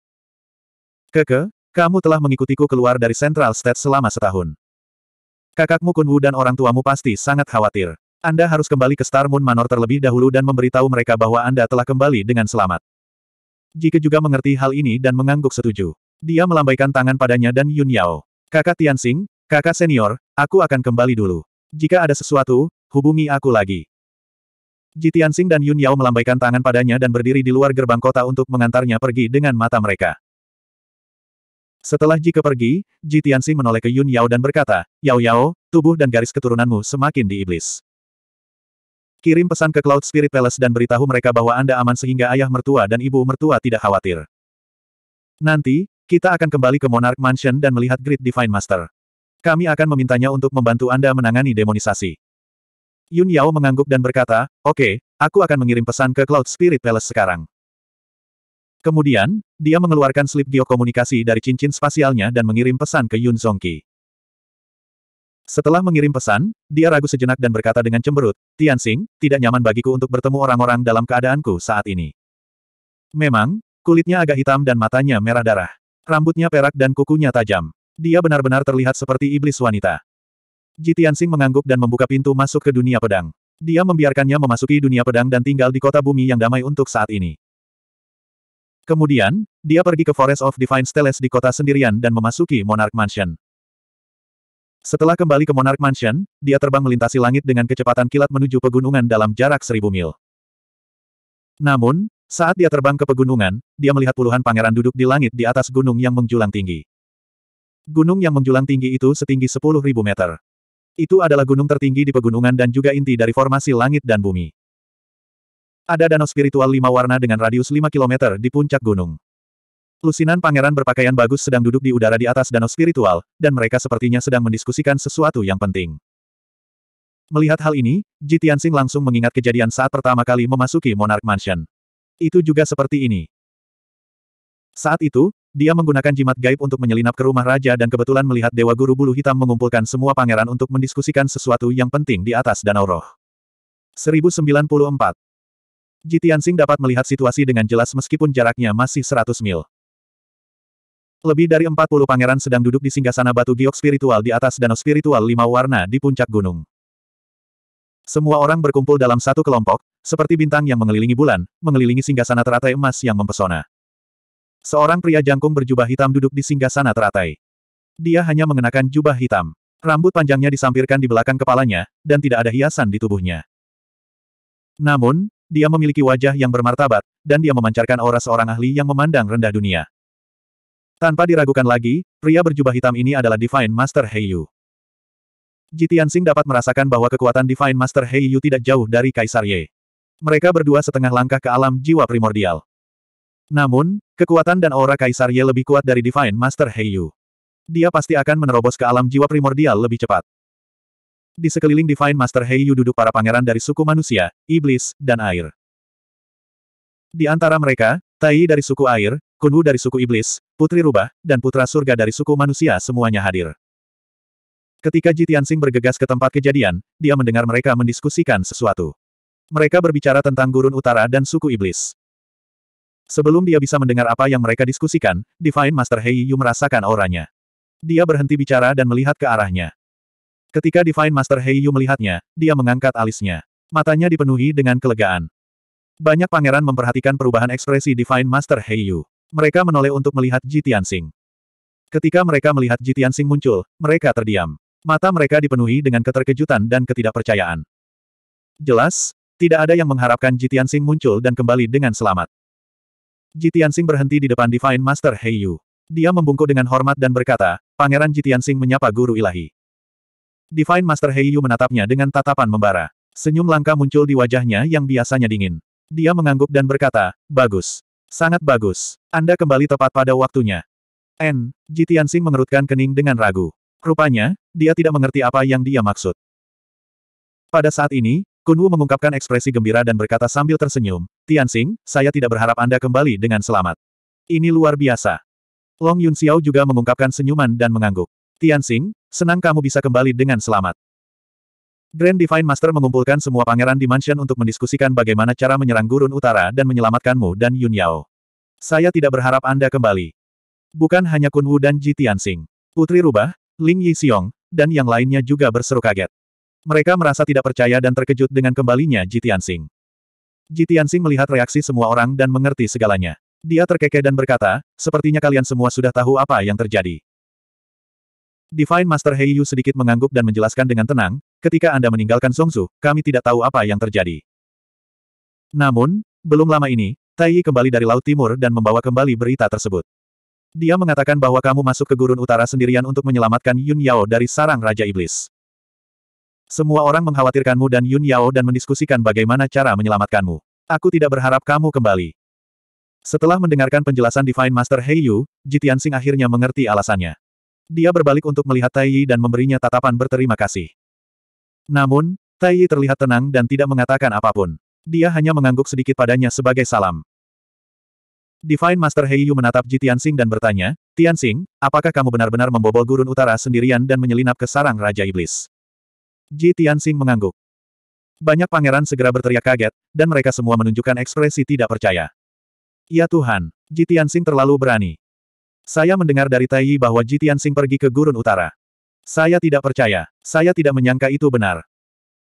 Keke, kamu telah mengikutiku keluar dari Central State selama setahun. Kakakmu Kunwu dan orang tuamu pasti sangat khawatir. Anda harus kembali ke Star Moon Manor terlebih dahulu dan memberitahu mereka bahwa Anda telah kembali dengan selamat. Jika juga mengerti hal ini dan mengangguk setuju. Dia melambaikan tangan padanya dan Yun Yao. Kakak Tianxing, kakak senior, aku akan kembali dulu. Jika ada sesuatu, hubungi aku lagi. Ji Tianxing dan Yun Yao melambaikan tangan padanya dan berdiri di luar gerbang kota untuk mengantarnya pergi dengan mata mereka. Setelah Ji kepergi, Ji menoleh ke Yun Yao dan berkata, Yao Yao, tubuh dan garis keturunanmu semakin di iblis. Kirim pesan ke Cloud Spirit Palace dan beritahu mereka bahwa Anda aman sehingga ayah mertua dan ibu mertua tidak khawatir. Nanti, kita akan kembali ke Monarch Mansion dan melihat Great Divine Master. Kami akan memintanya untuk membantu Anda menangani demonisasi. Yun Yao mengangguk dan berkata, Oke, okay, aku akan mengirim pesan ke Cloud Spirit Palace sekarang. Kemudian, dia mengeluarkan slip geokomunikasi dari cincin spasialnya dan mengirim pesan ke Yun Zongqi. Setelah mengirim pesan, dia ragu sejenak dan berkata dengan cemberut, Tianxing, tidak nyaman bagiku untuk bertemu orang-orang dalam keadaanku saat ini. Memang, kulitnya agak hitam dan matanya merah darah. Rambutnya perak dan kukunya tajam. Dia benar-benar terlihat seperti iblis wanita. Ji Tianxing mengangguk dan membuka pintu masuk ke dunia pedang. Dia membiarkannya memasuki dunia pedang dan tinggal di kota bumi yang damai untuk saat ini. Kemudian, dia pergi ke Forest of Divine Steles di kota sendirian dan memasuki Monarch Mansion. Setelah kembali ke Monarch Mansion, dia terbang melintasi langit dengan kecepatan kilat menuju pegunungan dalam jarak seribu mil. Namun, saat dia terbang ke pegunungan, dia melihat puluhan pangeran duduk di langit di atas gunung yang menjulang tinggi. Gunung yang menjulang tinggi itu setinggi sepuluh ribu meter. Itu adalah gunung tertinggi di pegunungan dan juga inti dari formasi langit dan bumi. Ada danau spiritual lima warna dengan radius lima kilometer di puncak gunung. Lusinan pangeran berpakaian bagus sedang duduk di udara di atas danau spiritual, dan mereka sepertinya sedang mendiskusikan sesuatu yang penting. Melihat hal ini, Ji Tianxing langsung mengingat kejadian saat pertama kali memasuki Monarch Mansion. Itu juga seperti ini. Saat itu, dia menggunakan jimat gaib untuk menyelinap ke rumah raja dan kebetulan melihat Dewa Guru Bulu Hitam mengumpulkan semua pangeran untuk mendiskusikan sesuatu yang penting di atas Danau Roh. 1094 Jitian Jitiansing dapat melihat situasi dengan jelas meskipun jaraknya masih 100 mil. Lebih dari 40 pangeran sedang duduk di singgasana batu giok spiritual di atas danau spiritual lima warna di puncak gunung. Semua orang berkumpul dalam satu kelompok, seperti bintang yang mengelilingi bulan, mengelilingi singgasana teratai emas yang mempesona. Seorang pria jangkung berjubah hitam duduk di singgasana teratai. Dia hanya mengenakan jubah hitam. Rambut panjangnya disampirkan di belakang kepalanya, dan tidak ada hiasan di tubuhnya. Namun, dia memiliki wajah yang bermartabat, dan dia memancarkan aura seorang ahli yang memandang rendah dunia. Tanpa diragukan lagi, pria berjubah hitam ini adalah Divine Master Heiyu. Jitian Sing dapat merasakan bahwa kekuatan Divine Master Heiyu tidak jauh dari Kaisar Ye. Mereka berdua setengah langkah ke alam jiwa primordial. Namun, kekuatan dan aura Kaisar Ye lebih kuat dari Divine Master Heiyu. Dia pasti akan menerobos ke alam jiwa primordial lebih cepat. Di sekeliling Divine Master Hei Yu duduk para pangeran dari suku manusia, iblis, dan air. Di antara mereka, Tai dari suku air, Kunwu dari suku iblis, Putri Rubah, dan Putra Surga dari suku manusia semuanya hadir. Ketika Ji Tianxing bergegas ke tempat kejadian, dia mendengar mereka mendiskusikan sesuatu. Mereka berbicara tentang gurun utara dan suku iblis. Sebelum dia bisa mendengar apa yang mereka diskusikan, Divine Master Hei Yu merasakan auranya. Dia berhenti bicara dan melihat ke arahnya. Ketika Divine Master Heiyu melihatnya, dia mengangkat alisnya. Matanya dipenuhi dengan kelegaan. Banyak pangeran memperhatikan perubahan ekspresi Divine Master Heiyu. Mereka menoleh untuk melihat Ji Sing. Ketika mereka melihat Ji Sing muncul, mereka terdiam. Mata mereka dipenuhi dengan keterkejutan dan ketidakpercayaan. Jelas, tidak ada yang mengharapkan Ji Sing muncul dan kembali dengan selamat. Ji Sing berhenti di depan Divine Master Heiyu. Dia membungkuk dengan hormat dan berkata, Pangeran Ji Sing menyapa guru ilahi. Divine Master Heiyu menatapnya dengan tatapan membara. Senyum langka muncul di wajahnya yang biasanya dingin. Dia mengangguk dan berkata, bagus. Sangat bagus. Anda kembali tepat pada waktunya. N. Sing mengerutkan kening dengan ragu. Rupanya, dia tidak mengerti apa yang dia maksud. Pada saat ini, Kunwu mengungkapkan ekspresi gembira dan berkata sambil tersenyum, Sing, saya tidak berharap Anda kembali dengan selamat. Ini luar biasa. Long Yun Xiao juga mengungkapkan senyuman dan mengangguk. Sing, Senang kamu bisa kembali dengan selamat. Grand Divine Master mengumpulkan semua pangeran di mansion untuk mendiskusikan bagaimana cara menyerang Gurun Utara dan menyelamatkanmu dan Yun Yao. Saya tidak berharap Anda kembali. Bukan hanya Kun Wu dan Ji Tianxing. Putri Rubah, Ling Yi Xiong, dan yang lainnya juga berseru kaget. Mereka merasa tidak percaya dan terkejut dengan kembalinya Ji Tianxing. Ji Tianxing melihat reaksi semua orang dan mengerti segalanya. Dia terkekeh dan berkata, sepertinya kalian semua sudah tahu apa yang terjadi. Divine Master Heiyu sedikit mengangguk dan menjelaskan dengan tenang, ketika Anda meninggalkan Songsu, kami tidak tahu apa yang terjadi. Namun, belum lama ini, Taiyi kembali dari Laut Timur dan membawa kembali berita tersebut. Dia mengatakan bahwa kamu masuk ke Gurun Utara sendirian untuk menyelamatkan Yun Yao dari sarang Raja Iblis. Semua orang mengkhawatirkanmu dan Yun Yao dan mendiskusikan bagaimana cara menyelamatkanmu. Aku tidak berharap kamu kembali. Setelah mendengarkan penjelasan Divine Master Heiyu, Jitian Sing akhirnya mengerti alasannya. Dia berbalik untuk melihat Tai Yi dan memberinya tatapan berterima kasih. Namun, Tai Yi terlihat tenang dan tidak mengatakan apapun. Dia hanya mengangguk sedikit padanya sebagai salam. Divine Master Hei Yu menatap Ji Tianxing dan bertanya, Tianxing, apakah kamu benar-benar membobol gurun utara sendirian dan menyelinap ke sarang Raja Iblis? Ji Tianxing mengangguk. Banyak pangeran segera berteriak kaget, dan mereka semua menunjukkan ekspresi tidak percaya. Ya Tuhan, Ji Tianxing terlalu berani. Saya mendengar dari Tai Yi bahwa Ji Tianxing pergi ke gurun utara. Saya tidak percaya. Saya tidak menyangka itu benar.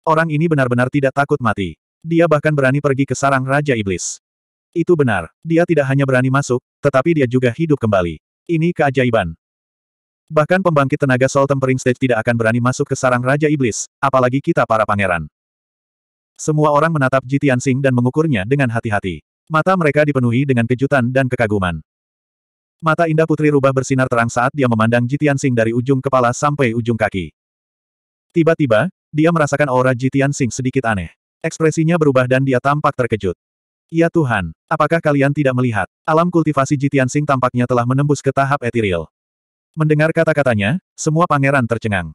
Orang ini benar-benar tidak takut mati. Dia bahkan berani pergi ke sarang Raja Iblis. Itu benar. Dia tidak hanya berani masuk, tetapi dia juga hidup kembali. Ini keajaiban. Bahkan pembangkit tenaga Soul Tempering Stage tidak akan berani masuk ke sarang Raja Iblis, apalagi kita para pangeran. Semua orang menatap Ji Tianxing dan mengukurnya dengan hati-hati. Mata mereka dipenuhi dengan kejutan dan kekaguman. Mata indah putri rubah bersinar terang saat dia memandang Jitian Sing dari ujung kepala sampai ujung kaki. Tiba-tiba, dia merasakan aura Jitian Sing sedikit aneh. Ekspresinya berubah dan dia tampak terkejut. Ya Tuhan, apakah kalian tidak melihat? Alam kultivasi Jitian Sing tampaknya telah menembus ke tahap etiril. Mendengar kata-katanya, semua pangeran tercengang.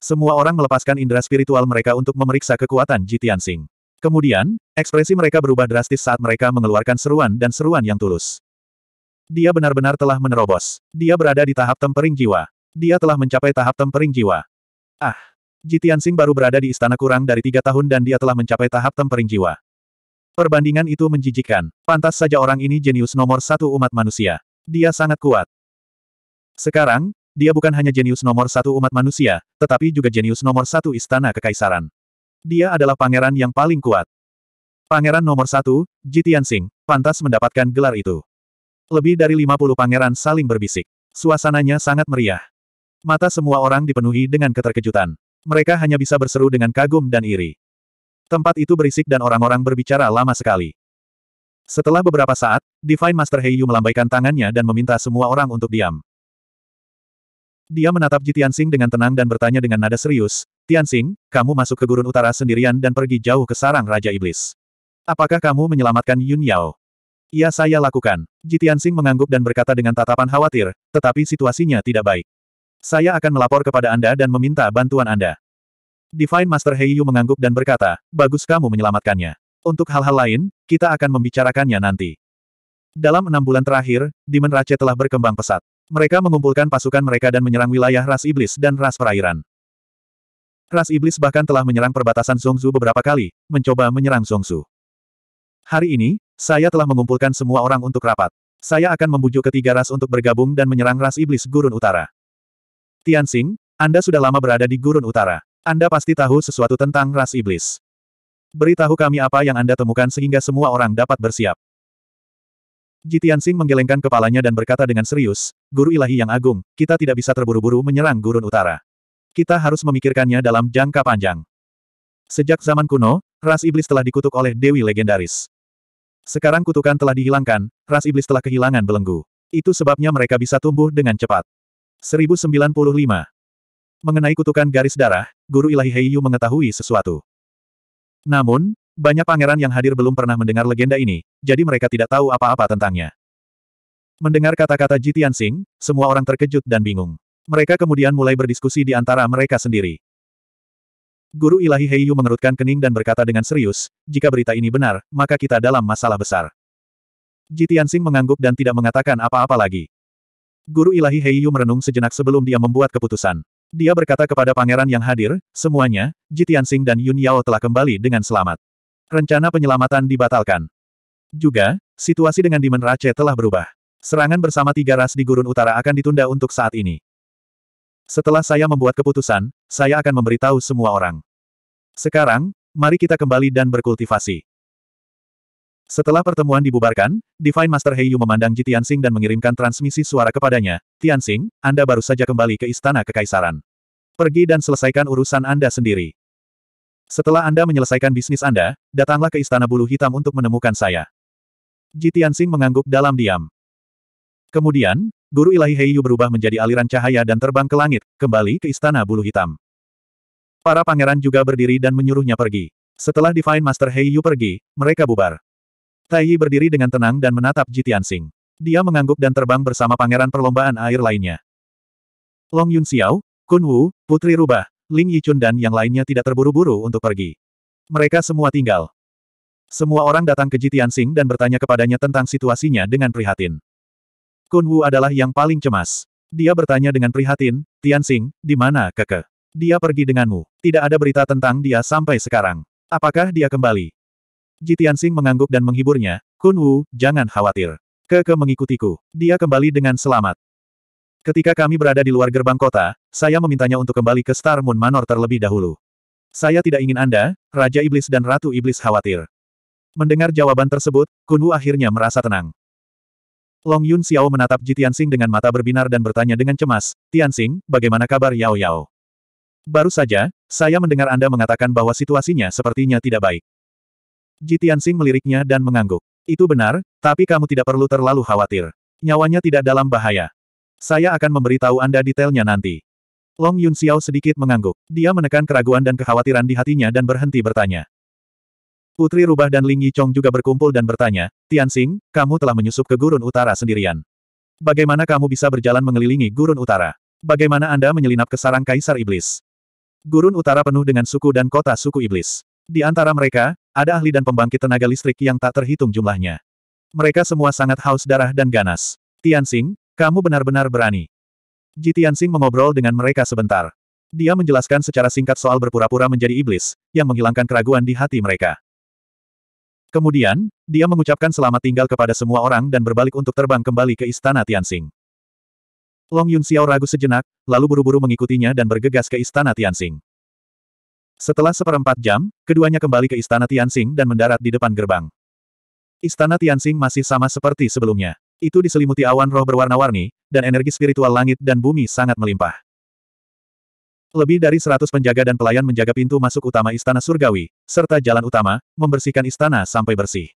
Semua orang melepaskan indera spiritual mereka untuk memeriksa kekuatan Jitian Sing. Kemudian, ekspresi mereka berubah drastis saat mereka mengeluarkan seruan dan seruan yang tulus. Dia benar-benar telah menerobos. Dia berada di tahap tempering jiwa. Dia telah mencapai tahap tempering jiwa. Ah! Jitian Sing baru berada di istana kurang dari tiga tahun dan dia telah mencapai tahap tempering jiwa. Perbandingan itu menjijikan. Pantas saja orang ini jenius nomor satu umat manusia. Dia sangat kuat. Sekarang, dia bukan hanya jenius nomor satu umat manusia, tetapi juga jenius nomor satu istana kekaisaran. Dia adalah pangeran yang paling kuat. Pangeran nomor satu, Jitian Sing, pantas mendapatkan gelar itu. Lebih dari 50 pangeran saling berbisik. Suasananya sangat meriah. Mata semua orang dipenuhi dengan keterkejutan. Mereka hanya bisa berseru dengan kagum dan iri. Tempat itu berisik dan orang-orang berbicara lama sekali. Setelah beberapa saat, Divine Master Heiyu melambaikan tangannya dan meminta semua orang untuk diam. Dia menatap Ji Tianxing dengan tenang dan bertanya dengan nada serius, Tianxing, kamu masuk ke gurun utara sendirian dan pergi jauh ke sarang Raja Iblis. Apakah kamu menyelamatkan Yun Yao? Ya, saya lakukan. Jitian Sing mengangguk dan berkata dengan tatapan khawatir, tetapi situasinya tidak baik. Saya akan melapor kepada Anda dan meminta bantuan Anda. Divine Master Heiyu mengangguk dan berkata, bagus kamu menyelamatkannya. Untuk hal-hal lain, kita akan membicarakannya nanti. Dalam enam bulan terakhir, Demon Rache telah berkembang pesat. Mereka mengumpulkan pasukan mereka dan menyerang wilayah ras iblis dan ras perairan. Ras iblis bahkan telah menyerang perbatasan Zhongzu beberapa kali, mencoba menyerang Zhongzu. Hari ini, saya telah mengumpulkan semua orang untuk rapat. Saya akan membujuk ketiga ras untuk bergabung dan menyerang ras iblis Gurun Utara. Tianxing, Anda sudah lama berada di Gurun Utara. Anda pasti tahu sesuatu tentang ras iblis. Beritahu kami apa yang Anda temukan sehingga semua orang dapat bersiap. Ji Tianxing menggelengkan kepalanya dan berkata dengan serius, Guru ilahi yang agung, kita tidak bisa terburu-buru menyerang gurun utara. Kita harus memikirkannya dalam jangka panjang. Sejak zaman kuno, ras iblis telah dikutuk oleh dewi legendaris. Sekarang kutukan telah dihilangkan, ras iblis telah kehilangan belenggu. Itu sebabnya mereka bisa tumbuh dengan cepat. 1095. Mengenai kutukan garis darah, Guru Ilahi Heiyu mengetahui sesuatu. Namun, banyak pangeran yang hadir belum pernah mendengar legenda ini, jadi mereka tidak tahu apa-apa tentangnya. Mendengar kata-kata Jitian Sing, semua orang terkejut dan bingung. Mereka kemudian mulai berdiskusi di antara mereka sendiri. Guru ilahi Heiyu mengerutkan kening dan berkata dengan serius, jika berita ini benar, maka kita dalam masalah besar. Jitiansing mengangguk dan tidak mengatakan apa-apa lagi. Guru ilahi Heiyu merenung sejenak sebelum dia membuat keputusan. Dia berkata kepada pangeran yang hadir, semuanya, Jitiansing dan Yun Yao telah kembali dengan selamat. Rencana penyelamatan dibatalkan. Juga, situasi dengan Demon Rache telah berubah. Serangan bersama tiga ras di gurun utara akan ditunda untuk saat ini. Setelah saya membuat keputusan, saya akan memberitahu semua orang. Sekarang, mari kita kembali dan berkultivasi. Setelah pertemuan dibubarkan, Divine Master Heiyu memandang Ji Tianxing dan mengirimkan transmisi suara kepadanya, Tianxing, Anda baru saja kembali ke Istana Kekaisaran. Pergi dan selesaikan urusan Anda sendiri. Setelah Anda menyelesaikan bisnis Anda, datanglah ke Istana Bulu Hitam untuk menemukan saya. Ji Tianxing mengangguk dalam diam. Kemudian, Guru ilahi Heiyu berubah menjadi aliran cahaya dan terbang ke langit, kembali ke istana bulu hitam. Para pangeran juga berdiri dan menyuruhnya pergi. Setelah Divine Master Heiyu pergi, mereka bubar. Taiyi berdiri dengan tenang dan menatap Jitian Dia mengangguk dan terbang bersama pangeran perlombaan air lainnya. Long Yun Xiao, Kun Wu, Putri Rubah, Ling Yichun dan yang lainnya tidak terburu-buru untuk pergi. Mereka semua tinggal. Semua orang datang ke Jitian dan bertanya kepadanya tentang situasinya dengan prihatin. Kun Wu adalah yang paling cemas. Dia bertanya dengan prihatin, Tianxing, di mana keke? Dia pergi denganmu. Tidak ada berita tentang dia sampai sekarang. Apakah dia kembali? Ji Tianxing mengangguk dan menghiburnya, Kun Wu, jangan khawatir. Keke mengikutiku. Dia kembali dengan selamat. Ketika kami berada di luar gerbang kota, saya memintanya untuk kembali ke Star Moon Manor terlebih dahulu. Saya tidak ingin Anda, Raja Iblis dan Ratu Iblis khawatir. Mendengar jawaban tersebut, Kunwu akhirnya merasa tenang. Long Yun Xiao menatap Ji Tianxing dengan mata berbinar dan bertanya dengan cemas, Tianxing, bagaimana kabar Yao Yao? Baru saja, saya mendengar Anda mengatakan bahwa situasinya sepertinya tidak baik. Ji Tianxing meliriknya dan mengangguk. Itu benar, tapi kamu tidak perlu terlalu khawatir. Nyawanya tidak dalam bahaya. Saya akan memberitahu Anda detailnya nanti. Long Yun Xiao sedikit mengangguk. Dia menekan keraguan dan kekhawatiran di hatinya dan berhenti bertanya. Putri Rubah dan Ling Yichong juga berkumpul dan bertanya, Tianxing, kamu telah menyusup ke gurun utara sendirian. Bagaimana kamu bisa berjalan mengelilingi gurun utara? Bagaimana Anda menyelinap ke sarang Kaisar Iblis? Gurun utara penuh dengan suku dan kota suku Iblis. Di antara mereka, ada ahli dan pembangkit tenaga listrik yang tak terhitung jumlahnya. Mereka semua sangat haus darah dan ganas. Tianxing, kamu benar-benar berani. Ji Tianxing mengobrol dengan mereka sebentar. Dia menjelaskan secara singkat soal berpura-pura menjadi iblis, yang menghilangkan keraguan di hati mereka. Kemudian, dia mengucapkan selamat tinggal kepada semua orang dan berbalik untuk terbang kembali ke istana Tianxing. Long Yun Xiao ragu sejenak, lalu buru-buru mengikutinya dan bergegas ke istana Tianxing. Setelah seperempat jam, keduanya kembali ke istana Tianxing dan mendarat di depan gerbang. Istana Tianxing masih sama seperti sebelumnya. Itu diselimuti awan roh berwarna-warni, dan energi spiritual langit dan bumi sangat melimpah. Lebih dari seratus penjaga dan pelayan menjaga pintu masuk utama Istana Surgawi, serta jalan utama, membersihkan istana sampai bersih.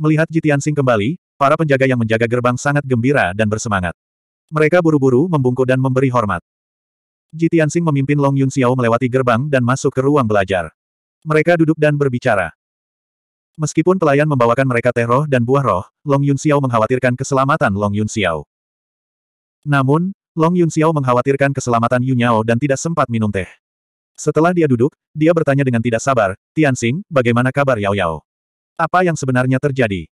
Melihat Jitian kembali, para penjaga yang menjaga gerbang sangat gembira dan bersemangat. Mereka buru-buru membungkuk dan memberi hormat. Jitian memimpin Long Yun Xiao melewati gerbang dan masuk ke ruang belajar. Mereka duduk dan berbicara. Meskipun pelayan membawakan mereka teh roh dan buah roh, Long Yun Xiao mengkhawatirkan keselamatan Long Yun Xiao. Namun, Long Yun Xiao mengkhawatirkan keselamatan Yu Nyao dan tidak sempat minum teh. Setelah dia duduk, dia bertanya dengan tidak sabar, Tianxing, bagaimana kabar Yao Yao? Apa yang sebenarnya terjadi?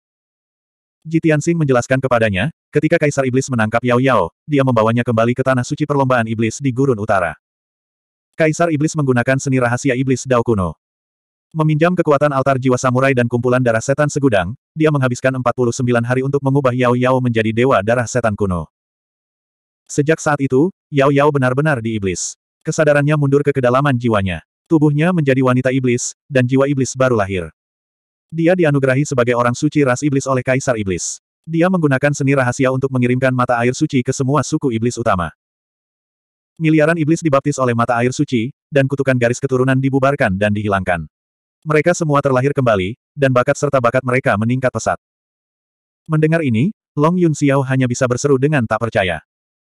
Ji Tianxing menjelaskan kepadanya, ketika Kaisar Iblis menangkap Yao Yao, dia membawanya kembali ke Tanah Suci Perlombaan Iblis di Gurun Utara. Kaisar Iblis menggunakan seni rahasia Iblis Dao Kuno. Meminjam kekuatan altar jiwa samurai dan kumpulan darah setan segudang, dia menghabiskan 49 hari untuk mengubah Yao Yao menjadi dewa darah setan kuno. Sejak saat itu, Yao Yao benar-benar di iblis. Kesadarannya mundur ke kedalaman jiwanya. Tubuhnya menjadi wanita iblis, dan jiwa iblis baru lahir. Dia dianugerahi sebagai orang suci ras iblis oleh Kaisar Iblis. Dia menggunakan seni rahasia untuk mengirimkan mata air suci ke semua suku iblis utama. Miliaran iblis dibaptis oleh mata air suci, dan kutukan garis keturunan dibubarkan dan dihilangkan. Mereka semua terlahir kembali, dan bakat serta bakat mereka meningkat pesat. Mendengar ini, Long Yun Xiao hanya bisa berseru dengan tak percaya.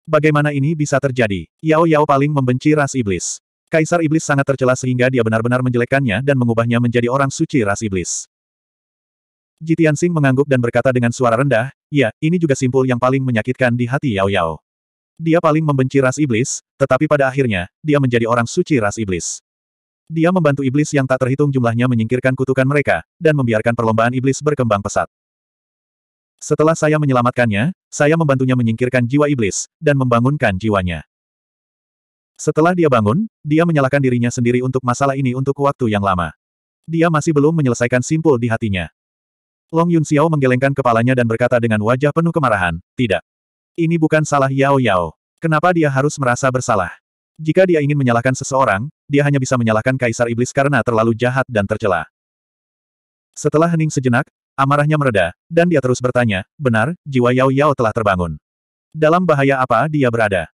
Bagaimana ini bisa terjadi? Yao Yao paling membenci ras iblis. Kaisar iblis sangat tercela sehingga dia benar-benar menjelekannya dan mengubahnya menjadi orang suci ras iblis. Jitian Sing mengangguk dan berkata dengan suara rendah, ya, ini juga simpul yang paling menyakitkan di hati Yao Yao. Dia paling membenci ras iblis, tetapi pada akhirnya, dia menjadi orang suci ras iblis. Dia membantu iblis yang tak terhitung jumlahnya menyingkirkan kutukan mereka, dan membiarkan perlombaan iblis berkembang pesat. Setelah saya menyelamatkannya, saya membantunya menyingkirkan jiwa iblis, dan membangunkan jiwanya. Setelah dia bangun, dia menyalahkan dirinya sendiri untuk masalah ini untuk waktu yang lama. Dia masih belum menyelesaikan simpul di hatinya. Long Yun Xiao menggelengkan kepalanya dan berkata dengan wajah penuh kemarahan, tidak. Ini bukan salah Yao Yao. Kenapa dia harus merasa bersalah? Jika dia ingin menyalahkan seseorang, dia hanya bisa menyalahkan Kaisar Iblis karena terlalu jahat dan tercela. Setelah hening sejenak, Amarahnya mereda, dan dia terus bertanya, benar, jiwa Yao Yao telah terbangun. Dalam bahaya apa dia berada?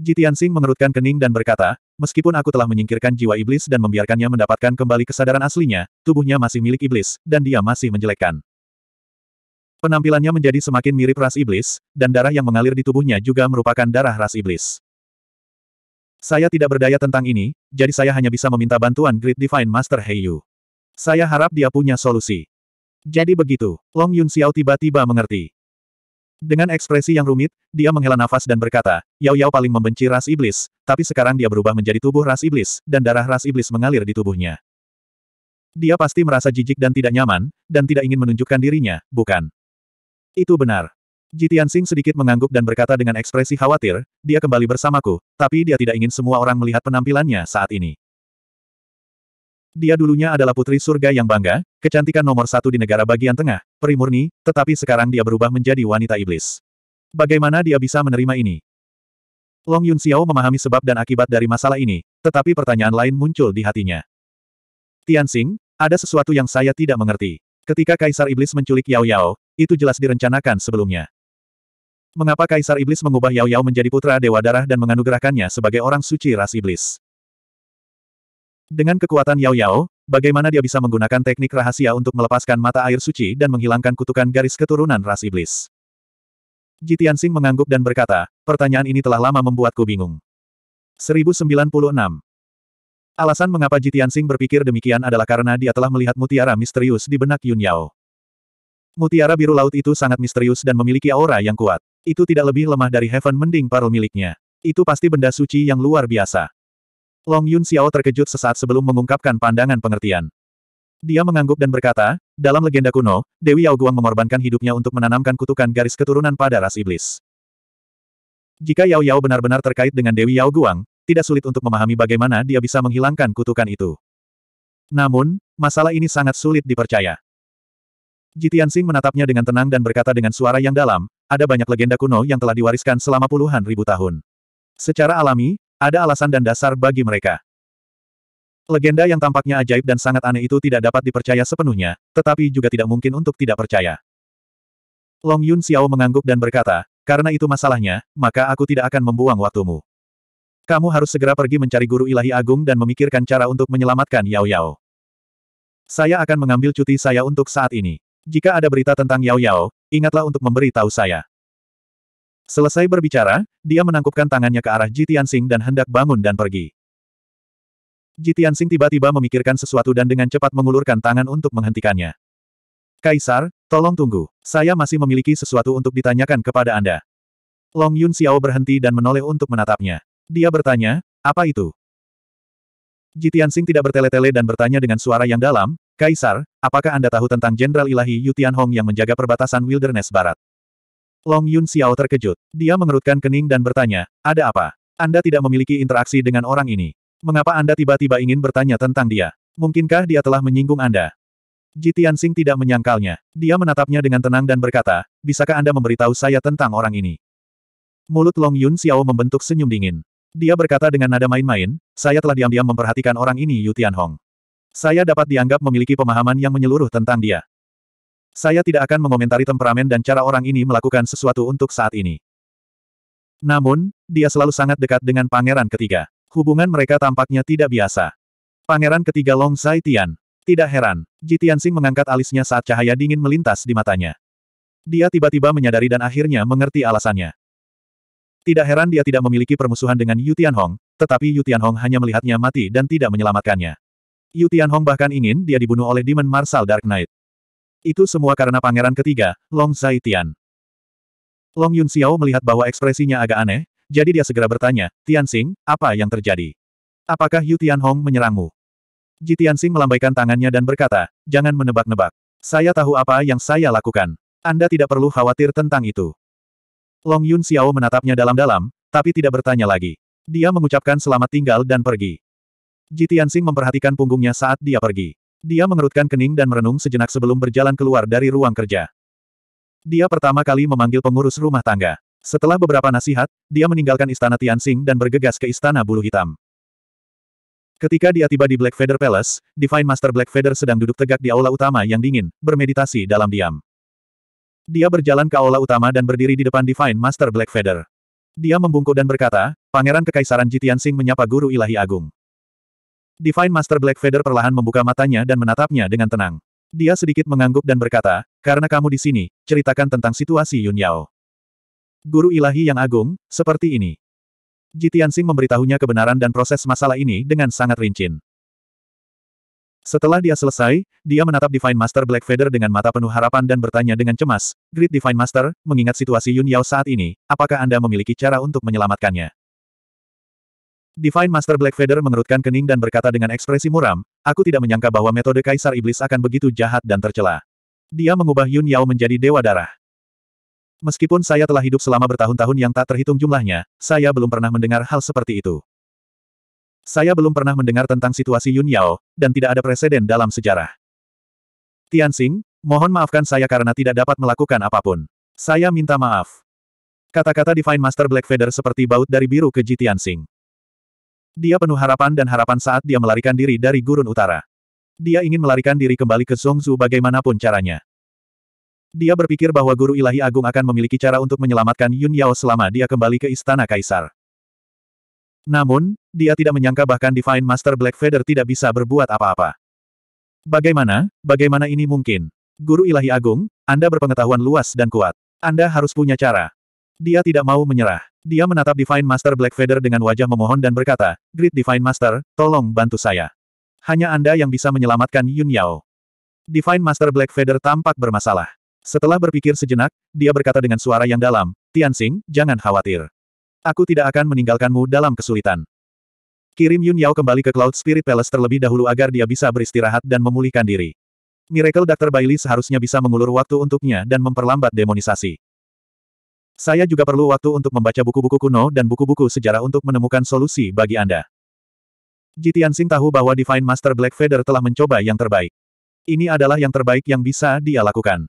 Jitian Sing mengerutkan kening dan berkata, meskipun aku telah menyingkirkan jiwa iblis dan membiarkannya mendapatkan kembali kesadaran aslinya, tubuhnya masih milik iblis, dan dia masih menjelekkan. Penampilannya menjadi semakin mirip ras iblis, dan darah yang mengalir di tubuhnya juga merupakan darah ras iblis. Saya tidak berdaya tentang ini, jadi saya hanya bisa meminta bantuan Great Divine Master Heiyu. Saya harap dia punya solusi. Jadi begitu, Long Yun Xiao tiba-tiba mengerti. Dengan ekspresi yang rumit, dia menghela nafas dan berkata, Yao Yao paling membenci ras iblis, tapi sekarang dia berubah menjadi tubuh ras iblis, dan darah ras iblis mengalir di tubuhnya. Dia pasti merasa jijik dan tidak nyaman, dan tidak ingin menunjukkan dirinya, bukan? Itu benar. Jitian Sing sedikit mengangguk dan berkata dengan ekspresi khawatir, dia kembali bersamaku, tapi dia tidak ingin semua orang melihat penampilannya saat ini. Dia dulunya adalah putri surga yang bangga, kecantikan nomor satu di negara bagian tengah, perimurni, tetapi sekarang dia berubah menjadi wanita iblis. Bagaimana dia bisa menerima ini? Long Yun Xiao memahami sebab dan akibat dari masalah ini, tetapi pertanyaan lain muncul di hatinya. Tian Xing, ada sesuatu yang saya tidak mengerti. Ketika Kaisar Iblis menculik Yao Yao, itu jelas direncanakan sebelumnya. Mengapa Kaisar Iblis mengubah Yao Yao menjadi putra Dewa Darah dan menganugerahkannya sebagai orang suci ras Iblis? Dengan kekuatan Yao Yao, bagaimana dia bisa menggunakan teknik rahasia untuk melepaskan mata air suci dan menghilangkan kutukan garis keturunan ras iblis? Jitiansing mengangguk dan berkata, pertanyaan ini telah lama membuatku bingung. 1096. Alasan mengapa Jitiansing berpikir demikian adalah karena dia telah melihat mutiara misterius di benak Yun Yao. Mutiara biru laut itu sangat misterius dan memiliki aura yang kuat. Itu tidak lebih lemah dari Heaven Mending Pearl miliknya. Itu pasti benda suci yang luar biasa. Long Yun Xiao terkejut sesaat sebelum mengungkapkan pandangan pengertian. Dia mengangguk dan berkata, dalam legenda kuno, Dewi Yao Guang mengorbankan hidupnya untuk menanamkan kutukan garis keturunan pada ras iblis. Jika Yao Yao benar-benar terkait dengan Dewi Yao Guang, tidak sulit untuk memahami bagaimana dia bisa menghilangkan kutukan itu. Namun, masalah ini sangat sulit dipercaya. Jitian Sing menatapnya dengan tenang dan berkata dengan suara yang dalam, ada banyak legenda kuno yang telah diwariskan selama puluhan ribu tahun. Secara alami, ada alasan dan dasar bagi mereka. Legenda yang tampaknya ajaib dan sangat aneh itu tidak dapat dipercaya sepenuhnya, tetapi juga tidak mungkin untuk tidak percaya. Long Yun Xiao mengangguk dan berkata, karena itu masalahnya, maka aku tidak akan membuang waktumu. Kamu harus segera pergi mencari guru ilahi agung dan memikirkan cara untuk menyelamatkan Yao Yao. Saya akan mengambil cuti saya untuk saat ini. Jika ada berita tentang Yao Yao, ingatlah untuk memberi tahu saya. Selesai berbicara, dia menangkupkan tangannya ke arah Jitian Sing dan hendak bangun dan pergi. Jitian Sing tiba-tiba memikirkan sesuatu dan dengan cepat mengulurkan tangan untuk menghentikannya. Kaisar, tolong tunggu. Saya masih memiliki sesuatu untuk ditanyakan kepada Anda. Long Yun Xiao berhenti dan menoleh untuk menatapnya. Dia bertanya, apa itu? Jitian Sing tidak bertele-tele dan bertanya dengan suara yang dalam, Kaisar, apakah Anda tahu tentang Jenderal Ilahi Yu Hong yang menjaga perbatasan Wilderness Barat? Long Yun Xiao terkejut. Dia mengerutkan kening dan bertanya, ada apa? Anda tidak memiliki interaksi dengan orang ini. Mengapa Anda tiba-tiba ingin bertanya tentang dia? Mungkinkah dia telah menyinggung Anda? Jitian Sing tidak menyangkalnya. Dia menatapnya dengan tenang dan berkata, bisakah Anda memberitahu saya tentang orang ini? Mulut Long Yun Xiao membentuk senyum dingin. Dia berkata dengan nada main-main, saya telah diam-diam memperhatikan orang ini Yu Hong. Saya dapat dianggap memiliki pemahaman yang menyeluruh tentang dia. Saya tidak akan mengomentari temperamen dan cara orang ini melakukan sesuatu untuk saat ini. Namun, dia selalu sangat dekat dengan pangeran ketiga. Hubungan mereka tampaknya tidak biasa. Pangeran ketiga Long Zai Tian. Tidak heran, Ji Tianxing mengangkat alisnya saat cahaya dingin melintas di matanya. Dia tiba-tiba menyadari dan akhirnya mengerti alasannya. Tidak heran dia tidak memiliki permusuhan dengan Yu Tianhong, tetapi Yu Tianhong hanya melihatnya mati dan tidak menyelamatkannya. Yu Tianhong bahkan ingin dia dibunuh oleh Demon Marshal Dark Knight. Itu semua karena pangeran ketiga, Long Zaitian. Long Yun Xiao melihat bahwa ekspresinya agak aneh, jadi dia segera bertanya, Tianxing, apa yang terjadi? Apakah Yu Hong menyerangmu? Ji Xing melambaikan tangannya dan berkata, jangan menebak-nebak. Saya tahu apa yang saya lakukan. Anda tidak perlu khawatir tentang itu. Long Yun Xiao menatapnya dalam-dalam, tapi tidak bertanya lagi. Dia mengucapkan selamat tinggal dan pergi. Ji Xing memperhatikan punggungnya saat dia pergi. Dia mengerutkan kening dan merenung sejenak sebelum berjalan keluar dari ruang kerja. Dia pertama kali memanggil pengurus rumah tangga. Setelah beberapa nasihat, dia meninggalkan istana Tianxing dan bergegas ke istana bulu hitam. Ketika dia tiba di Black Feather Palace, Divine Master Black Feather sedang duduk tegak di aula utama yang dingin, bermeditasi dalam diam. Dia berjalan ke aula utama dan berdiri di depan Divine Master Black Feather. Dia membungkuk dan berkata, Pangeran Kekaisaran Sing menyapa Guru Ilahi Agung. Divine Master Black Feather perlahan membuka matanya dan menatapnya dengan tenang. Dia sedikit mengangguk dan berkata, karena kamu di sini, ceritakan tentang situasi Yun Yao. Guru ilahi yang agung, seperti ini. Jitiansing memberitahunya kebenaran dan proses masalah ini dengan sangat rinci. Setelah dia selesai, dia menatap Divine Master Black Feather dengan mata penuh harapan dan bertanya dengan cemas, Great Divine Master, mengingat situasi Yun Yao saat ini, apakah Anda memiliki cara untuk menyelamatkannya? Divine Master Black Feather mengerutkan kening dan berkata dengan ekspresi muram, aku tidak menyangka bahwa metode Kaisar Iblis akan begitu jahat dan tercela. Dia mengubah Yun Yao menjadi Dewa Darah. Meskipun saya telah hidup selama bertahun-tahun yang tak terhitung jumlahnya, saya belum pernah mendengar hal seperti itu. Saya belum pernah mendengar tentang situasi Yun Yao, dan tidak ada presiden dalam sejarah. Tianxing, mohon maafkan saya karena tidak dapat melakukan apapun. Saya minta maaf. Kata-kata Divine Master Black Feather seperti baut dari biru ke Ji Tianxing. Dia penuh harapan dan harapan saat dia melarikan diri dari gurun utara. Dia ingin melarikan diri kembali ke Songzu bagaimanapun caranya. Dia berpikir bahwa guru ilahi agung akan memiliki cara untuk menyelamatkan Yun Yao selama dia kembali ke istana kaisar. Namun, dia tidak menyangka bahkan Divine Master Black Feather tidak bisa berbuat apa-apa. Bagaimana, bagaimana ini mungkin? Guru ilahi agung, Anda berpengetahuan luas dan kuat. Anda harus punya cara. Dia tidak mau menyerah. Dia menatap Divine Master Black Feather dengan wajah memohon dan berkata, Great Divine Master, tolong bantu saya. Hanya Anda yang bisa menyelamatkan Yun Yao. Divine Master Black Feather tampak bermasalah. Setelah berpikir sejenak, dia berkata dengan suara yang dalam, Tianxing, jangan khawatir. Aku tidak akan meninggalkanmu dalam kesulitan. Kirim Yun Yao kembali ke Cloud Spirit Palace terlebih dahulu agar dia bisa beristirahat dan memulihkan diri. Miracle Dr. Bailey seharusnya bisa mengulur waktu untuknya dan memperlambat demonisasi. Saya juga perlu waktu untuk membaca buku-buku kuno dan buku-buku sejarah untuk menemukan solusi bagi Anda. Jitian Sing tahu bahwa Divine Master Black Feather telah mencoba yang terbaik. Ini adalah yang terbaik yang bisa dia lakukan.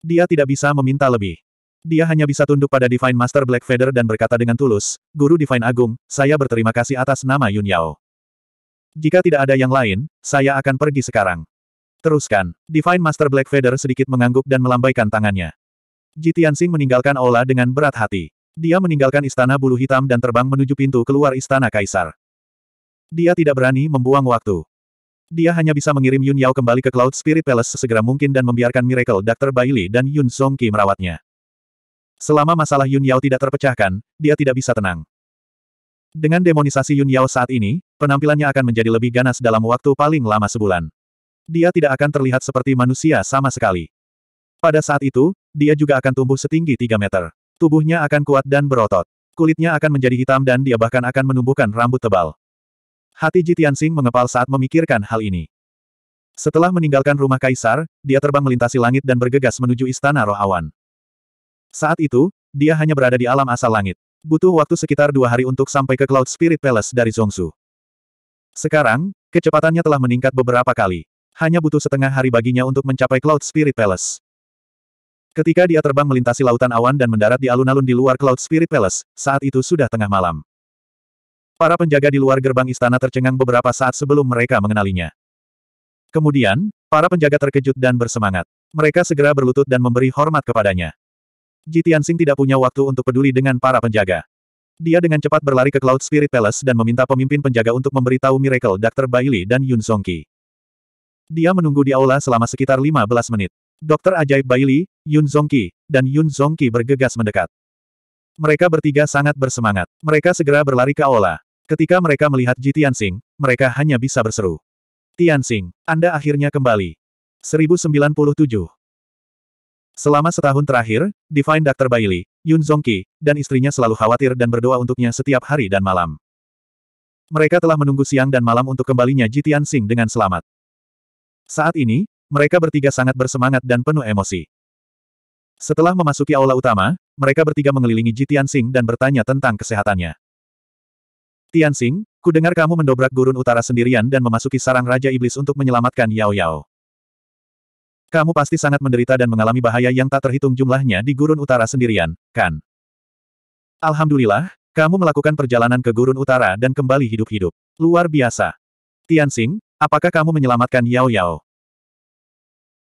Dia tidak bisa meminta lebih. Dia hanya bisa tunduk pada Divine Master Black Feather dan berkata dengan tulus, Guru Divine Agung, saya berterima kasih atas nama Yun Yao. Jika tidak ada yang lain, saya akan pergi sekarang. Teruskan. Divine Master Black Feather sedikit mengangguk dan melambaikan tangannya. Jitian Tianxing meninggalkan aula dengan berat hati. Dia meninggalkan istana bulu hitam dan terbang menuju pintu keluar istana kaisar. Dia tidak berani membuang waktu. Dia hanya bisa mengirim Yun Yao kembali ke Cloud Spirit Palace sesegera mungkin dan membiarkan Miracle Dr. Bailey dan Yun Song Ki merawatnya. Selama masalah Yun Yao tidak terpecahkan, dia tidak bisa tenang. Dengan demonisasi Yun Yao saat ini, penampilannya akan menjadi lebih ganas dalam waktu paling lama sebulan. Dia tidak akan terlihat seperti manusia sama sekali. Pada saat itu, dia juga akan tumbuh setinggi 3 meter. Tubuhnya akan kuat dan berotot. Kulitnya akan menjadi hitam dan dia bahkan akan menumbuhkan rambut tebal. Hati Singh mengepal saat memikirkan hal ini. Setelah meninggalkan rumah kaisar, dia terbang melintasi langit dan bergegas menuju istana roh awan. Saat itu, dia hanya berada di alam asal langit. Butuh waktu sekitar dua hari untuk sampai ke Cloud Spirit Palace dari Zongsu. Sekarang, kecepatannya telah meningkat beberapa kali. Hanya butuh setengah hari baginya untuk mencapai Cloud Spirit Palace. Ketika dia terbang melintasi lautan awan dan mendarat di alun-alun di luar Cloud Spirit Palace, saat itu sudah tengah malam. Para penjaga di luar gerbang istana tercengang beberapa saat sebelum mereka mengenalinya. Kemudian, para penjaga terkejut dan bersemangat. Mereka segera berlutut dan memberi hormat kepadanya. Jitian tidak punya waktu untuk peduli dengan para penjaga. Dia dengan cepat berlari ke Cloud Spirit Palace dan meminta pemimpin penjaga untuk memberitahu Miracle Dr. Bailey dan Yun Songki. Dia menunggu di aula selama sekitar 15 menit. Dokter ajaib Bailey, Yun Zongqi, dan Yun Zongqi bergegas mendekat. Mereka bertiga sangat bersemangat. Mereka segera berlari ke aula. Ketika mereka melihat Ji Tianxing, mereka hanya bisa berseru. Tianxing, Anda akhirnya kembali. 1097 Selama setahun terakhir, Divine Dr. Bailey, Yun Zongqi, dan istrinya selalu khawatir dan berdoa untuknya setiap hari dan malam. Mereka telah menunggu siang dan malam untuk kembalinya Ji Tianxing dengan selamat. Saat ini, mereka bertiga sangat bersemangat dan penuh emosi. Setelah memasuki aula utama, mereka bertiga mengelilingi Ji Tianxing dan bertanya tentang kesehatannya. Tianxing, ku dengar kamu mendobrak gurun utara sendirian dan memasuki sarang Raja Iblis untuk menyelamatkan Yao Yao. Kamu pasti sangat menderita dan mengalami bahaya yang tak terhitung jumlahnya di gurun utara sendirian, kan? Alhamdulillah, kamu melakukan perjalanan ke gurun utara dan kembali hidup-hidup. Luar biasa. Tianxing, apakah kamu menyelamatkan Yao Yao?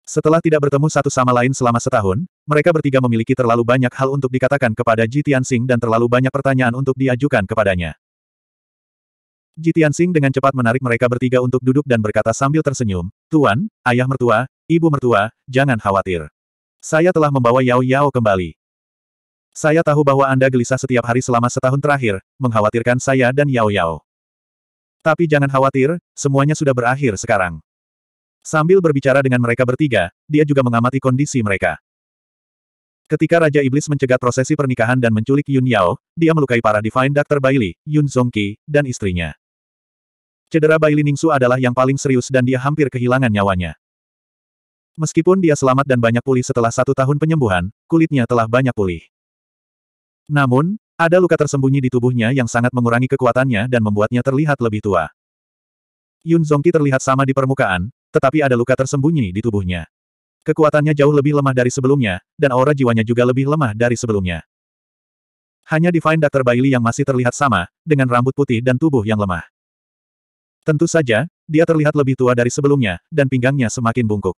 Setelah tidak bertemu satu sama lain selama setahun, mereka bertiga memiliki terlalu banyak hal untuk dikatakan kepada Ji Tianxing dan terlalu banyak pertanyaan untuk diajukan kepadanya. Ji Tianxing dengan cepat menarik mereka bertiga untuk duduk dan berkata sambil tersenyum, Tuan, ayah mertua, ibu mertua, jangan khawatir. Saya telah membawa Yao Yao kembali. Saya tahu bahwa Anda gelisah setiap hari selama setahun terakhir, mengkhawatirkan saya dan Yao Yao. Tapi jangan khawatir, semuanya sudah berakhir sekarang. Sambil berbicara dengan mereka bertiga, dia juga mengamati kondisi mereka. Ketika Raja Iblis mencegat prosesi pernikahan dan menculik Yun Yao, dia melukai para Divine Doctor Bailey, Yun Zongqi, dan istrinya. Cedera Bailey Ningsu adalah yang paling serius dan dia hampir kehilangan nyawanya. Meskipun dia selamat dan banyak pulih setelah satu tahun penyembuhan, kulitnya telah banyak pulih. Namun, ada luka tersembunyi di tubuhnya yang sangat mengurangi kekuatannya dan membuatnya terlihat lebih tua. Yun Zongqi terlihat sama di permukaan, tetapi ada luka tersembunyi di tubuhnya. Kekuatannya jauh lebih lemah dari sebelumnya, dan aura jiwanya juga lebih lemah dari sebelumnya. Hanya Divine Dr. Bailey yang masih terlihat sama, dengan rambut putih dan tubuh yang lemah. Tentu saja, dia terlihat lebih tua dari sebelumnya, dan pinggangnya semakin bungkuk.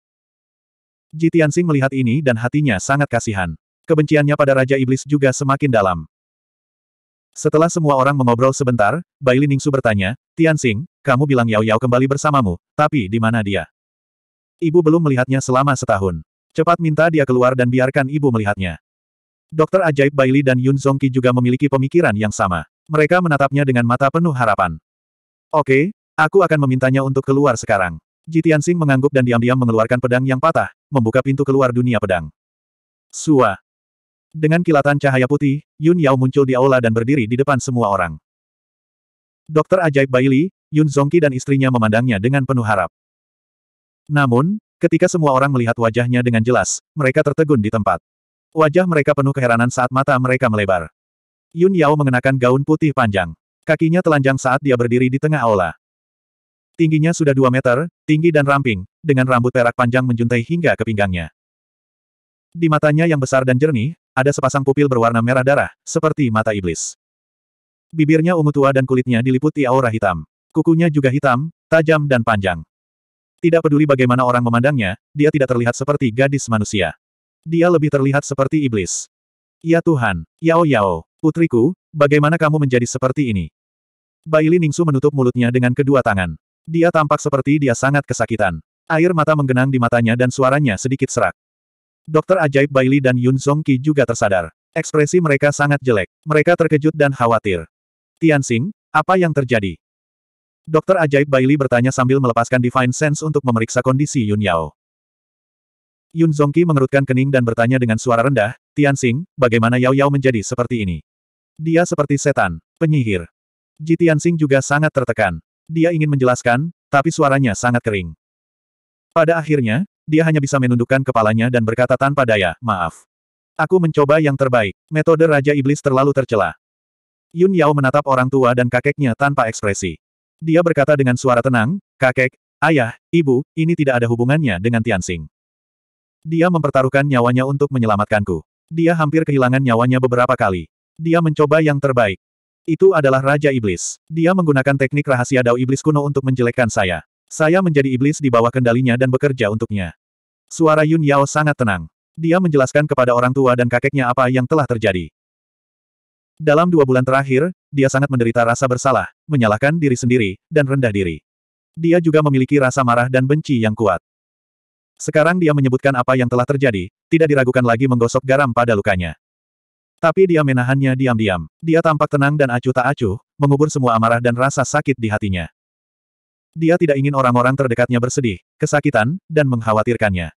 Ji Tianxing melihat ini dan hatinya sangat kasihan. Kebenciannya pada Raja Iblis juga semakin dalam. Setelah semua orang mengobrol sebentar, Bai Ningsu bertanya, Tianxing, kamu bilang Yao Yao kembali bersamamu, tapi di mana dia? Ibu belum melihatnya selama setahun. Cepat minta dia keluar dan biarkan ibu melihatnya. Dokter ajaib Li dan Yun Zongqi juga memiliki pemikiran yang sama. Mereka menatapnya dengan mata penuh harapan. Oke, aku akan memintanya untuk keluar sekarang. Jitian Sing mengangguk dan diam-diam mengeluarkan pedang yang patah, membuka pintu keluar dunia pedang. Sua, dengan kilatan cahaya putih, Yun Yao muncul di aula dan berdiri di depan semua orang. Dokter ajaib Baili, Yun Zongki dan istrinya memandangnya dengan penuh harap. Namun, ketika semua orang melihat wajahnya dengan jelas, mereka tertegun di tempat. Wajah mereka penuh keheranan saat mata mereka melebar. Yun Yao mengenakan gaun putih panjang. Kakinya telanjang saat dia berdiri di tengah aula. Tingginya sudah dua meter, tinggi dan ramping, dengan rambut perak panjang menjuntai hingga ke pinggangnya. Di matanya yang besar dan jernih, ada sepasang pupil berwarna merah darah, seperti mata iblis. Bibirnya ungu tua dan kulitnya diliputi aura hitam. Kukunya juga hitam, tajam dan panjang. Tidak peduli bagaimana orang memandangnya, dia tidak terlihat seperti gadis manusia. Dia lebih terlihat seperti iblis. Ya Tuhan, Yao Yao, putriku, bagaimana kamu menjadi seperti ini? Baili Ningsu menutup mulutnya dengan kedua tangan. Dia tampak seperti dia sangat kesakitan. Air mata menggenang di matanya dan suaranya sedikit serak. Dokter ajaib Bailey dan Yun Songki juga tersadar. Ekspresi mereka sangat jelek. Mereka terkejut dan khawatir. Tianxing, apa yang terjadi? Dokter ajaib Bailey bertanya sambil melepaskan Divine Sense untuk memeriksa kondisi Yun Yao. Yun Zongqi mengerutkan kening dan bertanya dengan suara rendah, Tianxing, bagaimana Yao Yao menjadi seperti ini? Dia seperti setan, penyihir. Ji Tianxing juga sangat tertekan. Dia ingin menjelaskan, tapi suaranya sangat kering. Pada akhirnya, dia hanya bisa menundukkan kepalanya dan berkata tanpa daya, maaf. Aku mencoba yang terbaik. Metode Raja Iblis terlalu tercela. Yun Yao menatap orang tua dan kakeknya tanpa ekspresi. Dia berkata dengan suara tenang, kakek, ayah, ibu, ini tidak ada hubungannya dengan Tianxing. Dia mempertaruhkan nyawanya untuk menyelamatkanku. Dia hampir kehilangan nyawanya beberapa kali. Dia mencoba yang terbaik. Itu adalah Raja Iblis. Dia menggunakan teknik rahasia Dao Iblis kuno untuk menjelekkan saya. Saya menjadi iblis di bawah kendalinya dan bekerja untuknya. Suara Yun Yao sangat tenang. Dia menjelaskan kepada orang tua dan kakeknya apa yang telah terjadi. Dalam dua bulan terakhir, dia sangat menderita rasa bersalah, menyalahkan diri sendiri, dan rendah diri. Dia juga memiliki rasa marah dan benci yang kuat. Sekarang dia menyebutkan apa yang telah terjadi, tidak diragukan lagi menggosok garam pada lukanya. Tapi dia menahannya diam-diam. Dia tampak tenang dan acuh tak acuh, mengubur semua amarah dan rasa sakit di hatinya. Dia tidak ingin orang-orang terdekatnya bersedih, kesakitan, dan mengkhawatirkannya.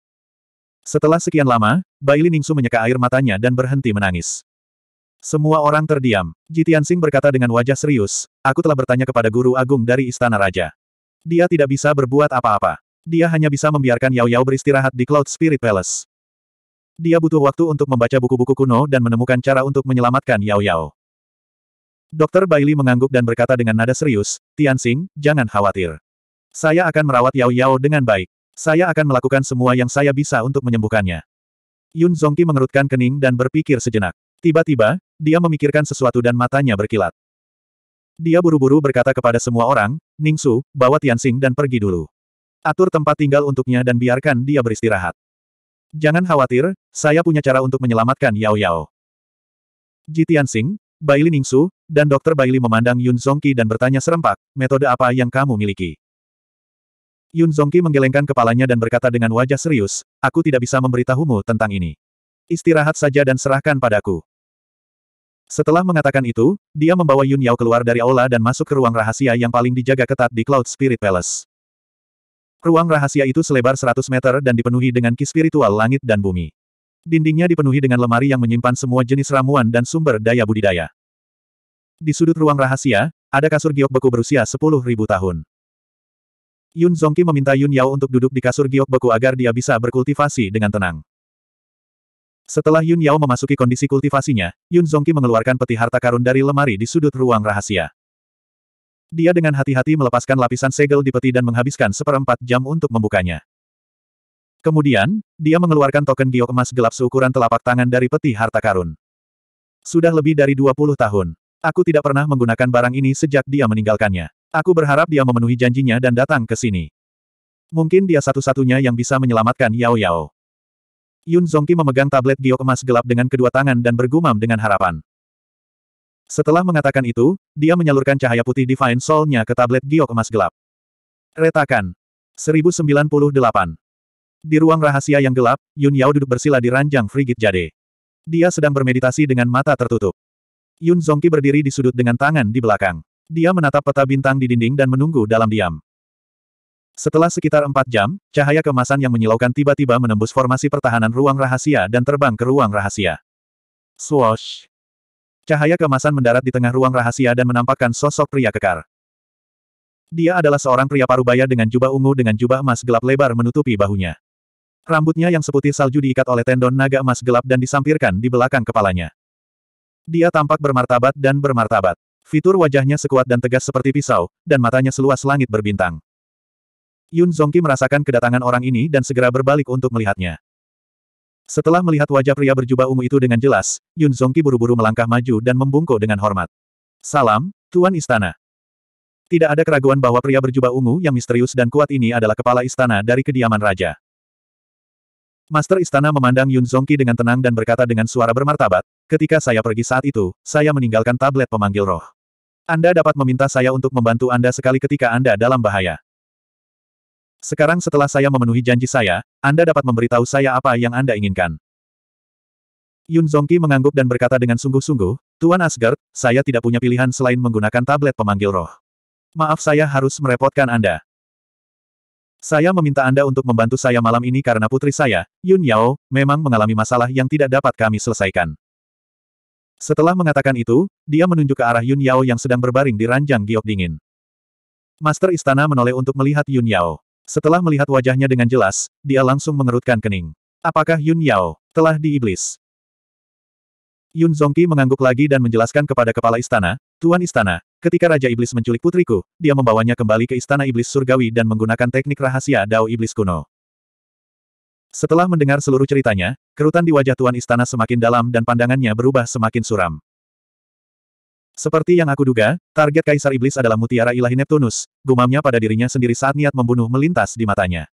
Setelah sekian lama, Baili Ningsu menyeka air matanya dan berhenti menangis. Semua orang terdiam. Tianxing berkata dengan wajah serius, aku telah bertanya kepada guru agung dari Istana Raja. Dia tidak bisa berbuat apa-apa. Dia hanya bisa membiarkan Yao Yao beristirahat di Cloud Spirit Palace. Dia butuh waktu untuk membaca buku-buku kuno dan menemukan cara untuk menyelamatkan Yao Yao. Dokter Bailey mengangguk dan berkata dengan nada serius, Tianxing, jangan khawatir. Saya akan merawat Yao Yao dengan baik. Saya akan melakukan semua yang saya bisa untuk menyembuhkannya. Yun Zongqi mengerutkan kening dan berpikir sejenak. Tiba-tiba, dia memikirkan sesuatu dan matanya berkilat. Dia buru-buru berkata kepada semua orang, Ning Su, bawa Tianxing dan pergi dulu. Atur tempat tinggal untuknya dan biarkan dia beristirahat. Jangan khawatir, saya punya cara untuk menyelamatkan Yao Yao. Ji Tianxing, Baili Su, dan Dokter Baili memandang Yun Zongqi dan bertanya serempak, metode apa yang kamu miliki? Yun Zongki menggelengkan kepalanya dan berkata dengan wajah serius, aku tidak bisa memberitahumu tentang ini. Istirahat saja dan serahkan padaku. Setelah mengatakan itu, dia membawa Yun Yao keluar dari aula dan masuk ke ruang rahasia yang paling dijaga ketat di Cloud Spirit Palace. Ruang rahasia itu selebar 100 meter dan dipenuhi dengan ki spiritual langit dan bumi. Dindingnya dipenuhi dengan lemari yang menyimpan semua jenis ramuan dan sumber daya budidaya. Di sudut ruang rahasia, ada kasur giok beku berusia 10.000 tahun. Yun Zongqi meminta Yun Yao untuk duduk di kasur giok beku agar dia bisa berkultivasi dengan tenang. Setelah Yun Yao memasuki kondisi kultivasinya, Yun Zongqi mengeluarkan peti harta karun dari lemari di sudut ruang rahasia. Dia dengan hati-hati melepaskan lapisan segel di peti dan menghabiskan seperempat jam untuk membukanya. Kemudian, dia mengeluarkan token giok emas gelap seukuran telapak tangan dari peti harta karun. Sudah lebih dari 20 tahun. Aku tidak pernah menggunakan barang ini sejak dia meninggalkannya. Aku berharap dia memenuhi janjinya dan datang ke sini. Mungkin dia satu-satunya yang bisa menyelamatkan Yao Yao. Yun Zongki memegang tablet giok emas gelap dengan kedua tangan dan bergumam dengan harapan. Setelah mengatakan itu, dia menyalurkan cahaya putih Divine Soul-nya ke tablet giok emas gelap. Retakan. 1098. Di ruang rahasia yang gelap, Yun Yao duduk bersila di ranjang frigit jade. Dia sedang bermeditasi dengan mata tertutup. Yun Zongki berdiri di sudut dengan tangan di belakang. Dia menatap peta bintang di dinding dan menunggu dalam diam. Setelah sekitar empat jam, cahaya kemasan yang menyilaukan tiba-tiba menembus formasi pertahanan ruang rahasia dan terbang ke ruang rahasia. Swoosh! Cahaya kemasan mendarat di tengah ruang rahasia dan menampakkan sosok pria kekar. Dia adalah seorang pria parubaya dengan jubah ungu dengan jubah emas gelap lebar menutupi bahunya. Rambutnya yang seputih salju diikat oleh tendon naga emas gelap dan disampirkan di belakang kepalanya. Dia tampak bermartabat dan bermartabat. Fitur wajahnya sekuat dan tegas seperti pisau, dan matanya seluas langit berbintang. Yun Zongki merasakan kedatangan orang ini dan segera berbalik untuk melihatnya. Setelah melihat wajah pria berjubah ungu itu dengan jelas, Yun Zongki buru-buru melangkah maju dan membungkuk dengan hormat. Salam, Tuan Istana. Tidak ada keraguan bahwa pria berjubah ungu yang misterius dan kuat ini adalah kepala istana dari kediaman raja. Master istana memandang Yun Zongki dengan tenang dan berkata dengan suara bermartabat, ketika saya pergi saat itu, saya meninggalkan tablet pemanggil roh. Anda dapat meminta saya untuk membantu Anda sekali ketika Anda dalam bahaya. Sekarang setelah saya memenuhi janji saya, Anda dapat memberitahu saya apa yang Anda inginkan. Yun Zongki mengangguk dan berkata dengan sungguh-sungguh, Tuan Asgard, saya tidak punya pilihan selain menggunakan tablet pemanggil roh. Maaf saya harus merepotkan Anda. Saya meminta Anda untuk membantu saya malam ini karena putri saya, Yun Yao, memang mengalami masalah yang tidak dapat kami selesaikan. Setelah mengatakan itu, dia menunjuk ke arah Yun Yao yang sedang berbaring di ranjang giok dingin. Master Istana menoleh untuk melihat Yun Yao. Setelah melihat wajahnya dengan jelas, dia langsung mengerutkan kening. Apakah Yun Yao telah diiblis? Yun Zongqi mengangguk lagi dan menjelaskan kepada kepala istana, Tuan Istana, ketika Raja Iblis menculik putriku, dia membawanya kembali ke Istana Iblis Surgawi dan menggunakan teknik rahasia Dao Iblis kuno. Setelah mendengar seluruh ceritanya, kerutan di wajah Tuan Istana semakin dalam dan pandangannya berubah semakin suram. Seperti yang aku duga, target Kaisar Iblis adalah mutiara ilahi Neptunus, gumamnya pada dirinya sendiri saat niat membunuh melintas di matanya.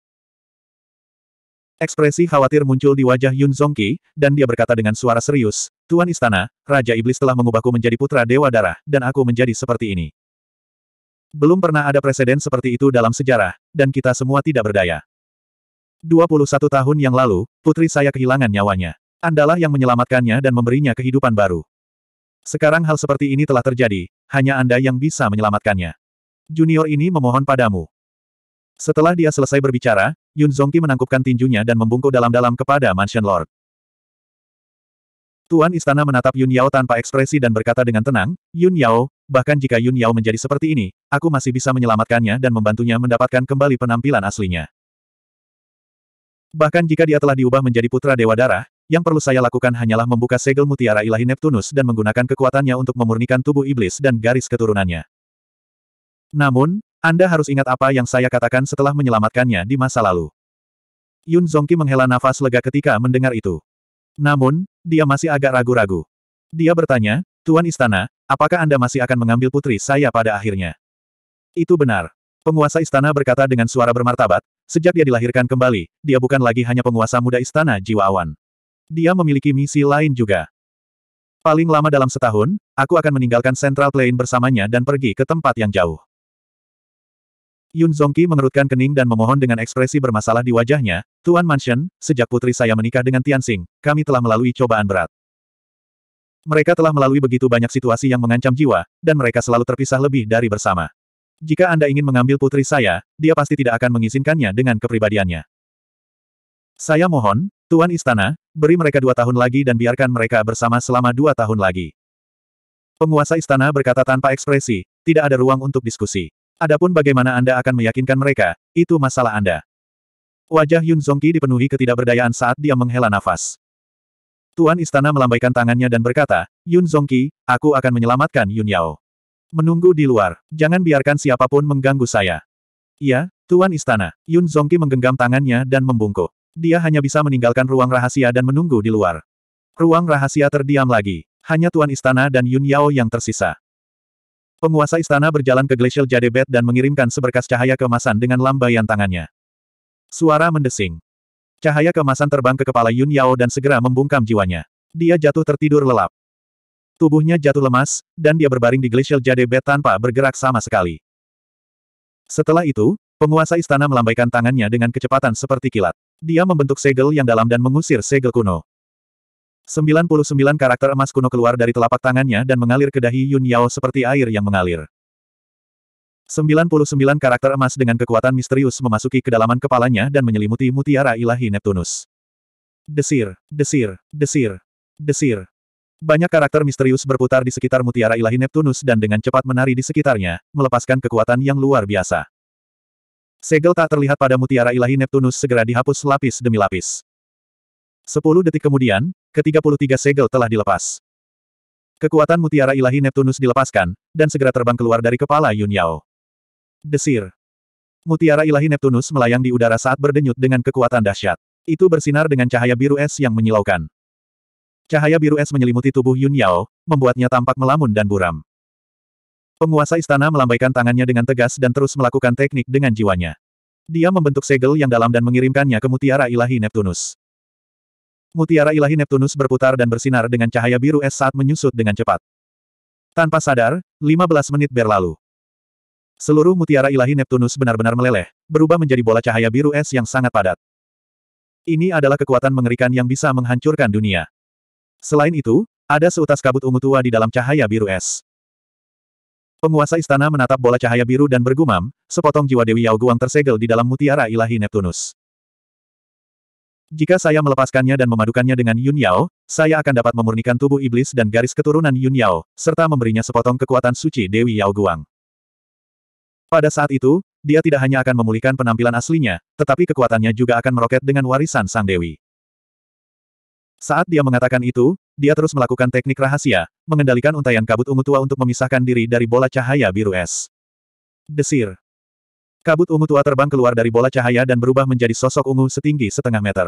Ekspresi khawatir muncul di wajah Yun Zongqi, dan dia berkata dengan suara serius, Tuan Istana, Raja Iblis telah mengubahku menjadi putra Dewa Darah, dan aku menjadi seperti ini. Belum pernah ada presiden seperti itu dalam sejarah, dan kita semua tidak berdaya. 21 tahun yang lalu, putri saya kehilangan nyawanya. Andalah yang menyelamatkannya dan memberinya kehidupan baru. Sekarang hal seperti ini telah terjadi, hanya Anda yang bisa menyelamatkannya. Junior ini memohon padamu. Setelah dia selesai berbicara, Yun Zongqi menangkupkan tinjunya dan membungkuk dalam-dalam kepada Mansion Lord. Tuan Istana menatap Yun Yao tanpa ekspresi dan berkata dengan tenang, Yun Yao, bahkan jika Yun Yao menjadi seperti ini, aku masih bisa menyelamatkannya dan membantunya mendapatkan kembali penampilan aslinya. Bahkan jika dia telah diubah menjadi putra Dewa Darah, yang perlu saya lakukan hanyalah membuka segel mutiara ilahi Neptunus dan menggunakan kekuatannya untuk memurnikan tubuh iblis dan garis keturunannya. Namun, Anda harus ingat apa yang saya katakan setelah menyelamatkannya di masa lalu. Yun Zongki menghela nafas lega ketika mendengar itu. Namun, dia masih agak ragu-ragu. Dia bertanya, Tuan Istana, apakah Anda masih akan mengambil putri saya pada akhirnya? Itu benar. Penguasa istana berkata dengan suara bermartabat, sejak dia dilahirkan kembali, dia bukan lagi hanya penguasa muda istana jiwa awan. Dia memiliki misi lain juga. Paling lama dalam setahun, aku akan meninggalkan Central Plain bersamanya dan pergi ke tempat yang jauh. Yun Zongki mengerutkan kening dan memohon dengan ekspresi bermasalah di wajahnya, Tuan Mansion, sejak putri saya menikah dengan Tianxing, kami telah melalui cobaan berat. Mereka telah melalui begitu banyak situasi yang mengancam jiwa, dan mereka selalu terpisah lebih dari bersama. Jika Anda ingin mengambil putri saya, dia pasti tidak akan mengizinkannya dengan kepribadiannya. Saya mohon, Tuan Istana, beri mereka dua tahun lagi dan biarkan mereka bersama selama dua tahun lagi. Penguasa istana berkata tanpa ekspresi, tidak ada ruang untuk diskusi. Adapun bagaimana Anda akan meyakinkan mereka, itu masalah Anda. Wajah Yun Zongqi dipenuhi ketidakberdayaan saat dia menghela nafas. Tuan Istana melambaikan tangannya dan berkata, Yun Zongqi, aku akan menyelamatkan Yun Yao. Menunggu di luar. Jangan biarkan siapapun mengganggu saya. Iya, Tuan Istana. Yun Zongki menggenggam tangannya dan membungkuk. Dia hanya bisa meninggalkan ruang rahasia dan menunggu di luar. Ruang rahasia terdiam lagi. Hanya Tuan Istana dan Yun Yao yang tersisa. Penguasa istana berjalan ke Glacial Jade Bed dan mengirimkan seberkas cahaya kemasan dengan lambaian tangannya. Suara mendesing. Cahaya kemasan terbang ke kepala Yun Yao dan segera membungkam jiwanya. Dia jatuh tertidur lelap. Tubuhnya jatuh lemas, dan dia berbaring di Glacial Jade Bed tanpa bergerak sama sekali. Setelah itu, penguasa istana melambaikan tangannya dengan kecepatan seperti kilat. Dia membentuk segel yang dalam dan mengusir segel kuno. 99 karakter emas kuno keluar dari telapak tangannya dan mengalir ke dahi Yun Yao seperti air yang mengalir. 99 karakter emas dengan kekuatan misterius memasuki kedalaman kepalanya dan menyelimuti mutiara ilahi Neptunus. Desir, desir, desir, desir. Banyak karakter misterius berputar di sekitar mutiara ilahi Neptunus dan dengan cepat menari di sekitarnya, melepaskan kekuatan yang luar biasa. Segel tak terlihat pada mutiara ilahi Neptunus segera dihapus lapis demi lapis. Sepuluh detik kemudian, ke-33 segel telah dilepas. Kekuatan mutiara ilahi Neptunus dilepaskan, dan segera terbang keluar dari kepala Yun Yao. Desir. Mutiara ilahi Neptunus melayang di udara saat berdenyut dengan kekuatan dahsyat. Itu bersinar dengan cahaya biru es yang menyilaukan. Cahaya biru es menyelimuti tubuh Yun Yao, membuatnya tampak melamun dan buram. Penguasa istana melambaikan tangannya dengan tegas dan terus melakukan teknik dengan jiwanya. Dia membentuk segel yang dalam dan mengirimkannya ke mutiara ilahi Neptunus. Mutiara ilahi Neptunus berputar dan bersinar dengan cahaya biru es saat menyusut dengan cepat. Tanpa sadar, 15 menit berlalu. Seluruh mutiara ilahi Neptunus benar-benar meleleh, berubah menjadi bola cahaya biru es yang sangat padat. Ini adalah kekuatan mengerikan yang bisa menghancurkan dunia. Selain itu, ada seutas kabut ungu tua di dalam cahaya biru es. Penguasa istana menatap bola cahaya biru dan bergumam, sepotong jiwa Dewi Yao Guang tersegel di dalam mutiara ilahi Neptunus. Jika saya melepaskannya dan memadukannya dengan Yun Yao, saya akan dapat memurnikan tubuh iblis dan garis keturunan Yun Yao, serta memberinya sepotong kekuatan suci Dewi Yao Guang. Pada saat itu, dia tidak hanya akan memulihkan penampilan aslinya, tetapi kekuatannya juga akan meroket dengan warisan sang Dewi. Saat dia mengatakan itu, dia terus melakukan teknik rahasia, mengendalikan untaian kabut ungu tua untuk memisahkan diri dari bola cahaya biru es. Desir. Kabut ungu tua terbang keluar dari bola cahaya dan berubah menjadi sosok ungu setinggi setengah meter.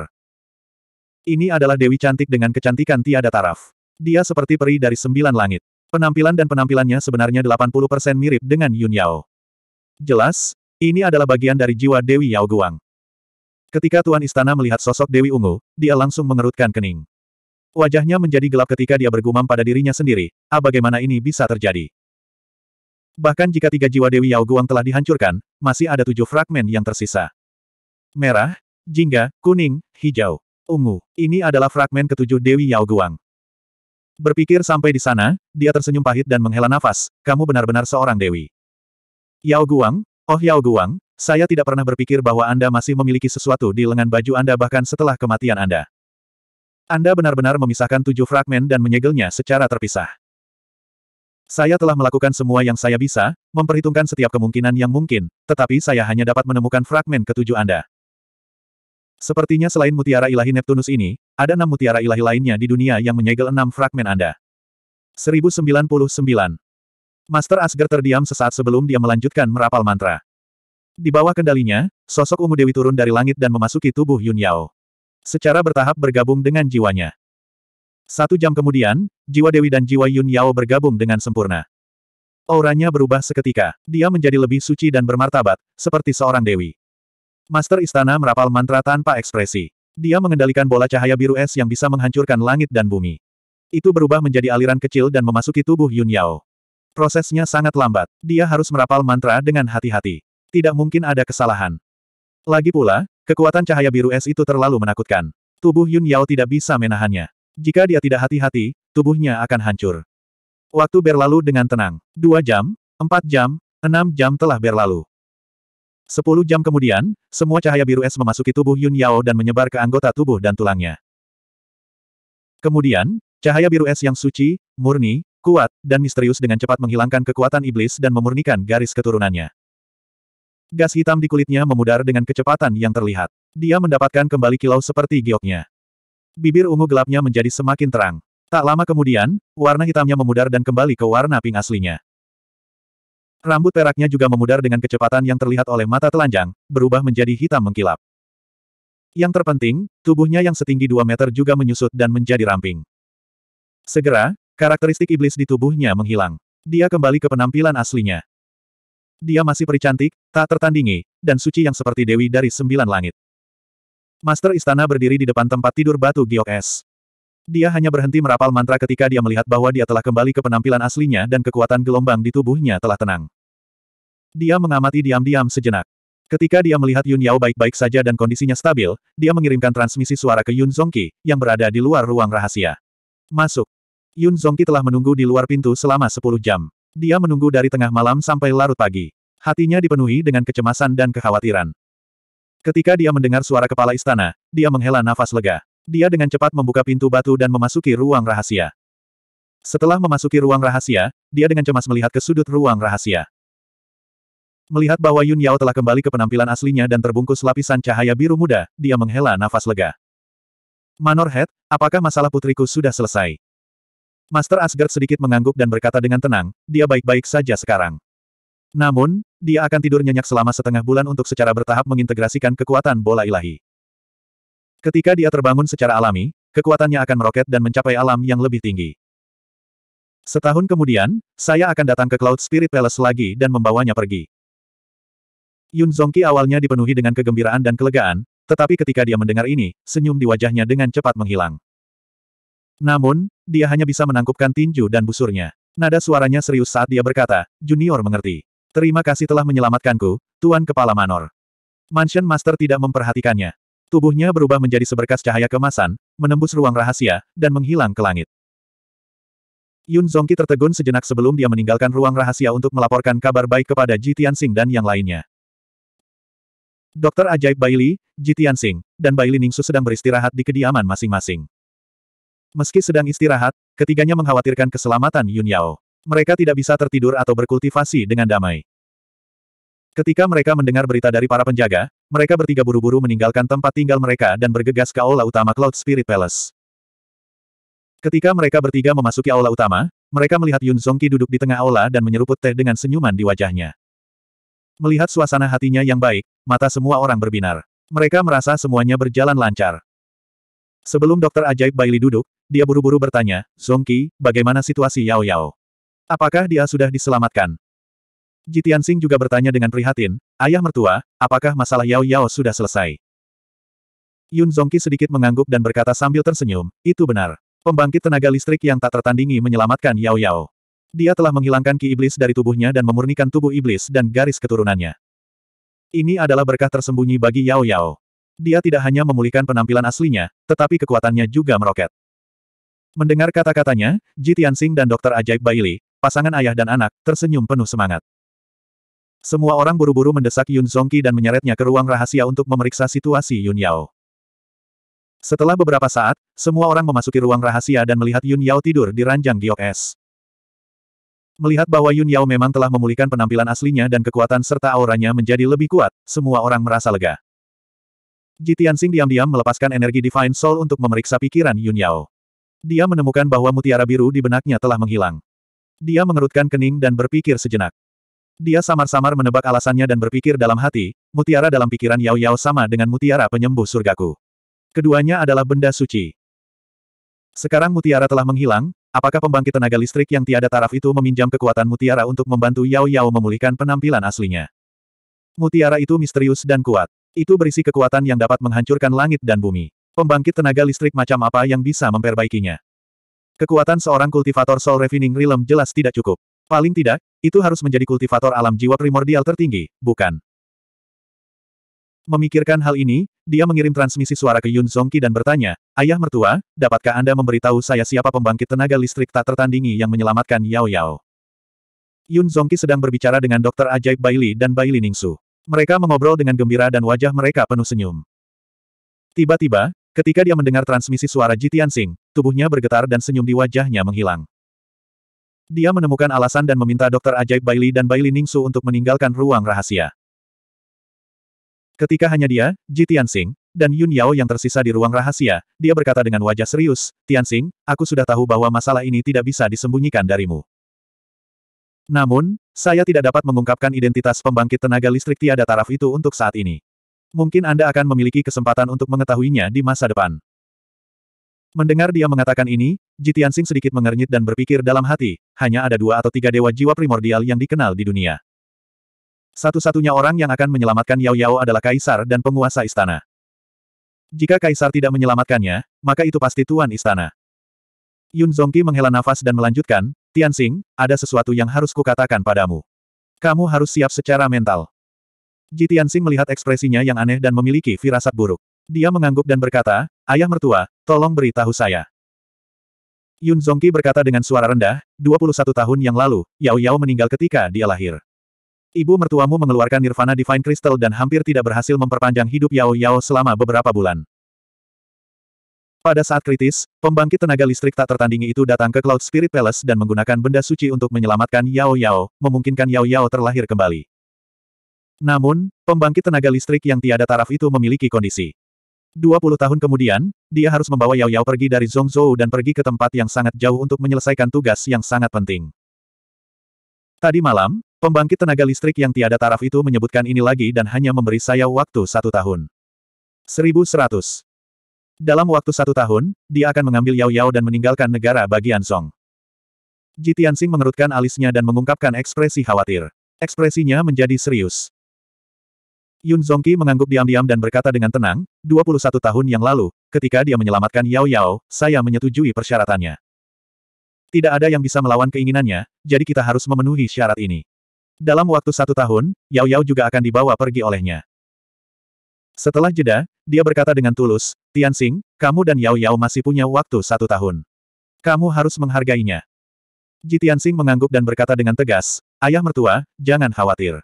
Ini adalah Dewi Cantik dengan kecantikan tiada taraf. Dia seperti peri dari sembilan langit. Penampilan dan penampilannya sebenarnya 80% mirip dengan Yun Yao. Jelas, ini adalah bagian dari jiwa Dewi Yao Guang. Ketika Tuan Istana melihat sosok Dewi Ungu, dia langsung mengerutkan kening. Wajahnya menjadi gelap ketika dia bergumam pada dirinya sendiri, ah bagaimana ini bisa terjadi? Bahkan jika tiga jiwa Dewi Yao Guang telah dihancurkan, masih ada tujuh fragmen yang tersisa. Merah, jingga, kuning, hijau, ungu. Ini adalah fragmen ketujuh Dewi Yao Guang. Berpikir sampai di sana, dia tersenyum pahit dan menghela nafas, kamu benar-benar seorang Dewi. Yao Guang, oh Yao Guang, saya tidak pernah berpikir bahwa Anda masih memiliki sesuatu di lengan baju Anda bahkan setelah kematian Anda. Anda benar-benar memisahkan tujuh fragmen dan menyegelnya secara terpisah. Saya telah melakukan semua yang saya bisa, memperhitungkan setiap kemungkinan yang mungkin, tetapi saya hanya dapat menemukan fragmen ketujuh Anda. Sepertinya selain mutiara ilahi Neptunus ini, ada enam mutiara ilahi lainnya di dunia yang menyegel enam fragmen Anda. 1099. Master Asger terdiam sesaat sebelum dia melanjutkan merapal mantra. Di bawah kendalinya, sosok ungu dewi turun dari langit dan memasuki tubuh Yun Yao. Secara bertahap bergabung dengan jiwanya. Satu jam kemudian, jiwa dewi dan jiwa Yun Yao bergabung dengan sempurna. Auranya berubah seketika, dia menjadi lebih suci dan bermartabat, seperti seorang dewi. Master Istana merapal mantra tanpa ekspresi. Dia mengendalikan bola cahaya biru es yang bisa menghancurkan langit dan bumi. Itu berubah menjadi aliran kecil dan memasuki tubuh Yun Yao. Prosesnya sangat lambat. Dia harus merapal mantra dengan hati-hati. Tidak mungkin ada kesalahan. Lagi pula, kekuatan cahaya biru es itu terlalu menakutkan. Tubuh Yun Yao tidak bisa menahannya. Jika dia tidak hati-hati, tubuhnya akan hancur. Waktu berlalu dengan tenang. Dua jam, empat jam, enam jam telah berlalu. Sepuluh jam kemudian, semua cahaya biru es memasuki tubuh Yun Yao dan menyebar ke anggota tubuh dan tulangnya. Kemudian, cahaya biru es yang suci, murni, kuat, dan misterius dengan cepat menghilangkan kekuatan iblis dan memurnikan garis keturunannya. Gas hitam di kulitnya memudar dengan kecepatan yang terlihat. Dia mendapatkan kembali kilau seperti gioknya. Bibir ungu gelapnya menjadi semakin terang. Tak lama kemudian, warna hitamnya memudar dan kembali ke warna pink aslinya. Rambut peraknya juga memudar dengan kecepatan yang terlihat oleh mata telanjang, berubah menjadi hitam mengkilap. Yang terpenting, tubuhnya yang setinggi 2 meter juga menyusut dan menjadi ramping. Segera, karakteristik iblis di tubuhnya menghilang. Dia kembali ke penampilan aslinya. Dia masih peri tak tertandingi, dan suci yang seperti dewi dari sembilan langit. Master Istana berdiri di depan tempat tidur batu giok es. Dia hanya berhenti merapal mantra ketika dia melihat bahwa dia telah kembali ke penampilan aslinya dan kekuatan gelombang di tubuhnya telah tenang. Dia mengamati diam-diam sejenak. Ketika dia melihat Yun Yao baik-baik saja dan kondisinya stabil, dia mengirimkan transmisi suara ke Yun Zongqi, yang berada di luar ruang rahasia. Masuk. Yun Zongqi telah menunggu di luar pintu selama 10 jam. Dia menunggu dari tengah malam sampai larut pagi. Hatinya dipenuhi dengan kecemasan dan kekhawatiran. Ketika dia mendengar suara kepala istana, dia menghela nafas lega. Dia dengan cepat membuka pintu batu dan memasuki ruang rahasia. Setelah memasuki ruang rahasia, dia dengan cemas melihat ke sudut ruang rahasia. Melihat bahwa Yun Yao telah kembali ke penampilan aslinya dan terbungkus lapisan cahaya biru muda, dia menghela nafas lega. Manor Head, apakah masalah putriku sudah selesai? Master Asgard sedikit mengangguk dan berkata dengan tenang, dia baik-baik saja sekarang. Namun, dia akan tidur nyenyak selama setengah bulan untuk secara bertahap mengintegrasikan kekuatan bola ilahi. Ketika dia terbangun secara alami, kekuatannya akan meroket dan mencapai alam yang lebih tinggi. Setahun kemudian, saya akan datang ke Cloud Spirit Palace lagi dan membawanya pergi. Yun Zongki awalnya dipenuhi dengan kegembiraan dan kelegaan, tetapi ketika dia mendengar ini, senyum di wajahnya dengan cepat menghilang. Namun, dia hanya bisa menangkupkan tinju dan busurnya. Nada suaranya serius saat dia berkata, Junior mengerti. Terima kasih telah menyelamatkanku, Tuan Kepala Manor. Mansion Master tidak memperhatikannya. Tubuhnya berubah menjadi seberkas cahaya kemasan, menembus ruang rahasia, dan menghilang ke langit. Yun Zongki tertegun sejenak sebelum dia meninggalkan ruang rahasia untuk melaporkan kabar baik kepada Ji Tianxing dan yang lainnya. Dokter ajaib Bailey, Ji Tianxing, dan Baili Ningsu sedang beristirahat di kediaman masing-masing. Meski sedang istirahat, ketiganya mengkhawatirkan keselamatan Yun Yao. Mereka tidak bisa tertidur atau berkultivasi dengan damai. Ketika mereka mendengar berita dari para penjaga, mereka bertiga buru-buru meninggalkan tempat tinggal mereka dan bergegas ke aula utama Cloud Spirit Palace. Ketika mereka bertiga memasuki aula utama, mereka melihat Yun Songki duduk di tengah aula dan menyeruput teh dengan senyuman di wajahnya. Melihat suasana hatinya yang baik, mata semua orang berbinar. Mereka merasa semuanya berjalan lancar. Sebelum dokter ajaib Bailey duduk, dia buru-buru bertanya, Zongki, bagaimana situasi Yao Yao? Apakah dia sudah diselamatkan? Jitian Sing juga bertanya dengan prihatin, ayah mertua, apakah masalah Yao Yao sudah selesai? Yun Zongki sedikit mengangguk dan berkata sambil tersenyum, itu benar. Pembangkit tenaga listrik yang tak tertandingi menyelamatkan Yao Yao. Dia telah menghilangkan ki iblis dari tubuhnya dan memurnikan tubuh iblis dan garis keturunannya. Ini adalah berkah tersembunyi bagi Yao Yao. Dia tidak hanya memulihkan penampilan aslinya, tetapi kekuatannya juga meroket. Mendengar kata-katanya, Ji Tianxing dan Dokter Ajaib Baili, pasangan ayah dan anak, tersenyum penuh semangat. Semua orang buru-buru mendesak Yun Zongqi dan menyeretnya ke ruang rahasia untuk memeriksa situasi Yun Yao. Setelah beberapa saat, semua orang memasuki ruang rahasia dan melihat Yun Yao tidur di ranjang giok es. Melihat bahwa Yun Yao memang telah memulihkan penampilan aslinya dan kekuatan serta auranya menjadi lebih kuat, semua orang merasa lega. Ji Tianxing diam-diam melepaskan energi Divine Soul untuk memeriksa pikiran Yun Yao. Dia menemukan bahwa mutiara biru di benaknya telah menghilang. Dia mengerutkan kening dan berpikir sejenak. Dia samar-samar menebak alasannya dan berpikir dalam hati, mutiara dalam pikiran Yao Yao sama dengan mutiara penyembuh surgaku. Keduanya adalah benda suci. Sekarang mutiara telah menghilang, apakah pembangkit tenaga listrik yang tiada taraf itu meminjam kekuatan mutiara untuk membantu Yao Yao memulihkan penampilan aslinya? Mutiara itu misterius dan kuat. Itu berisi kekuatan yang dapat menghancurkan langit dan bumi. Pembangkit tenaga listrik macam apa yang bisa memperbaikinya? Kekuatan seorang kultivator Soul Refining Realm jelas tidak cukup. Paling tidak, itu harus menjadi kultivator alam jiwa primordial tertinggi, bukan? Memikirkan hal ini, dia mengirim transmisi suara ke Yun Zongki dan bertanya, Ayah mertua, dapatkah Anda memberitahu saya siapa pembangkit tenaga listrik tak tertandingi yang menyelamatkan Yao Yao? Yun Zongki sedang berbicara dengan dokter ajaib Baili dan Baili Ningsu. Mereka mengobrol dengan gembira dan wajah mereka penuh senyum. Tiba-tiba, Ketika dia mendengar transmisi suara Ji Tianxing, tubuhnya bergetar dan senyum di wajahnya menghilang. Dia menemukan alasan dan meminta dokter ajaib Bailey dan Baili Ningsu untuk meninggalkan ruang rahasia. Ketika hanya dia, Ji Tianxing, dan Yun Yao yang tersisa di ruang rahasia, dia berkata dengan wajah serius, Tianxing, aku sudah tahu bahwa masalah ini tidak bisa disembunyikan darimu. Namun, saya tidak dapat mengungkapkan identitas pembangkit tenaga listrik tiada taraf itu untuk saat ini. Mungkin Anda akan memiliki kesempatan untuk mengetahuinya di masa depan. Mendengar dia mengatakan ini, Sing sedikit mengernyit dan berpikir dalam hati, hanya ada dua atau tiga dewa jiwa primordial yang dikenal di dunia. Satu-satunya orang yang akan menyelamatkan Yao Yao adalah kaisar dan penguasa istana. Jika kaisar tidak menyelamatkannya, maka itu pasti tuan istana. Yun Zongqi menghela nafas dan melanjutkan, Tianxing, ada sesuatu yang harus kukatakan padamu. Kamu harus siap secara mental. Ji Tianxing melihat ekspresinya yang aneh dan memiliki firasat buruk. Dia mengangguk dan berkata, Ayah mertua, tolong beritahu saya. Yun Zongqi berkata dengan suara rendah, 21 tahun yang lalu, Yao Yao meninggal ketika dia lahir. Ibu mertuamu mengeluarkan Nirvana Divine Crystal dan hampir tidak berhasil memperpanjang hidup Yao Yao selama beberapa bulan. Pada saat kritis, pembangkit tenaga listrik tak tertandingi itu datang ke Cloud Spirit Palace dan menggunakan benda suci untuk menyelamatkan Yao Yao, memungkinkan Yao Yao terlahir kembali. Namun, pembangkit tenaga listrik yang tiada taraf itu memiliki kondisi. 20 tahun kemudian, dia harus membawa Yao Yao pergi dari Zhongzhou dan pergi ke tempat yang sangat jauh untuk menyelesaikan tugas yang sangat penting. Tadi malam, pembangkit tenaga listrik yang tiada taraf itu menyebutkan ini lagi dan hanya memberi saya waktu satu tahun. 1100. Dalam waktu satu tahun, dia akan mengambil Yao Yao dan meninggalkan negara bagian Ji Tianxing mengerutkan alisnya dan mengungkapkan ekspresi khawatir. Ekspresinya menjadi serius. Yun Zongqi mengangguk diam-diam dan berkata dengan tenang, 21 tahun yang lalu, ketika dia menyelamatkan Yao Yao, saya menyetujui persyaratannya. Tidak ada yang bisa melawan keinginannya, jadi kita harus memenuhi syarat ini. Dalam waktu satu tahun, Yao Yao juga akan dibawa pergi olehnya. Setelah jeda, dia berkata dengan tulus, Tianxing, kamu dan Yao Yao masih punya waktu satu tahun. Kamu harus menghargainya. Ji Tianxing mengangguk dan berkata dengan tegas, Ayah mertua, jangan khawatir.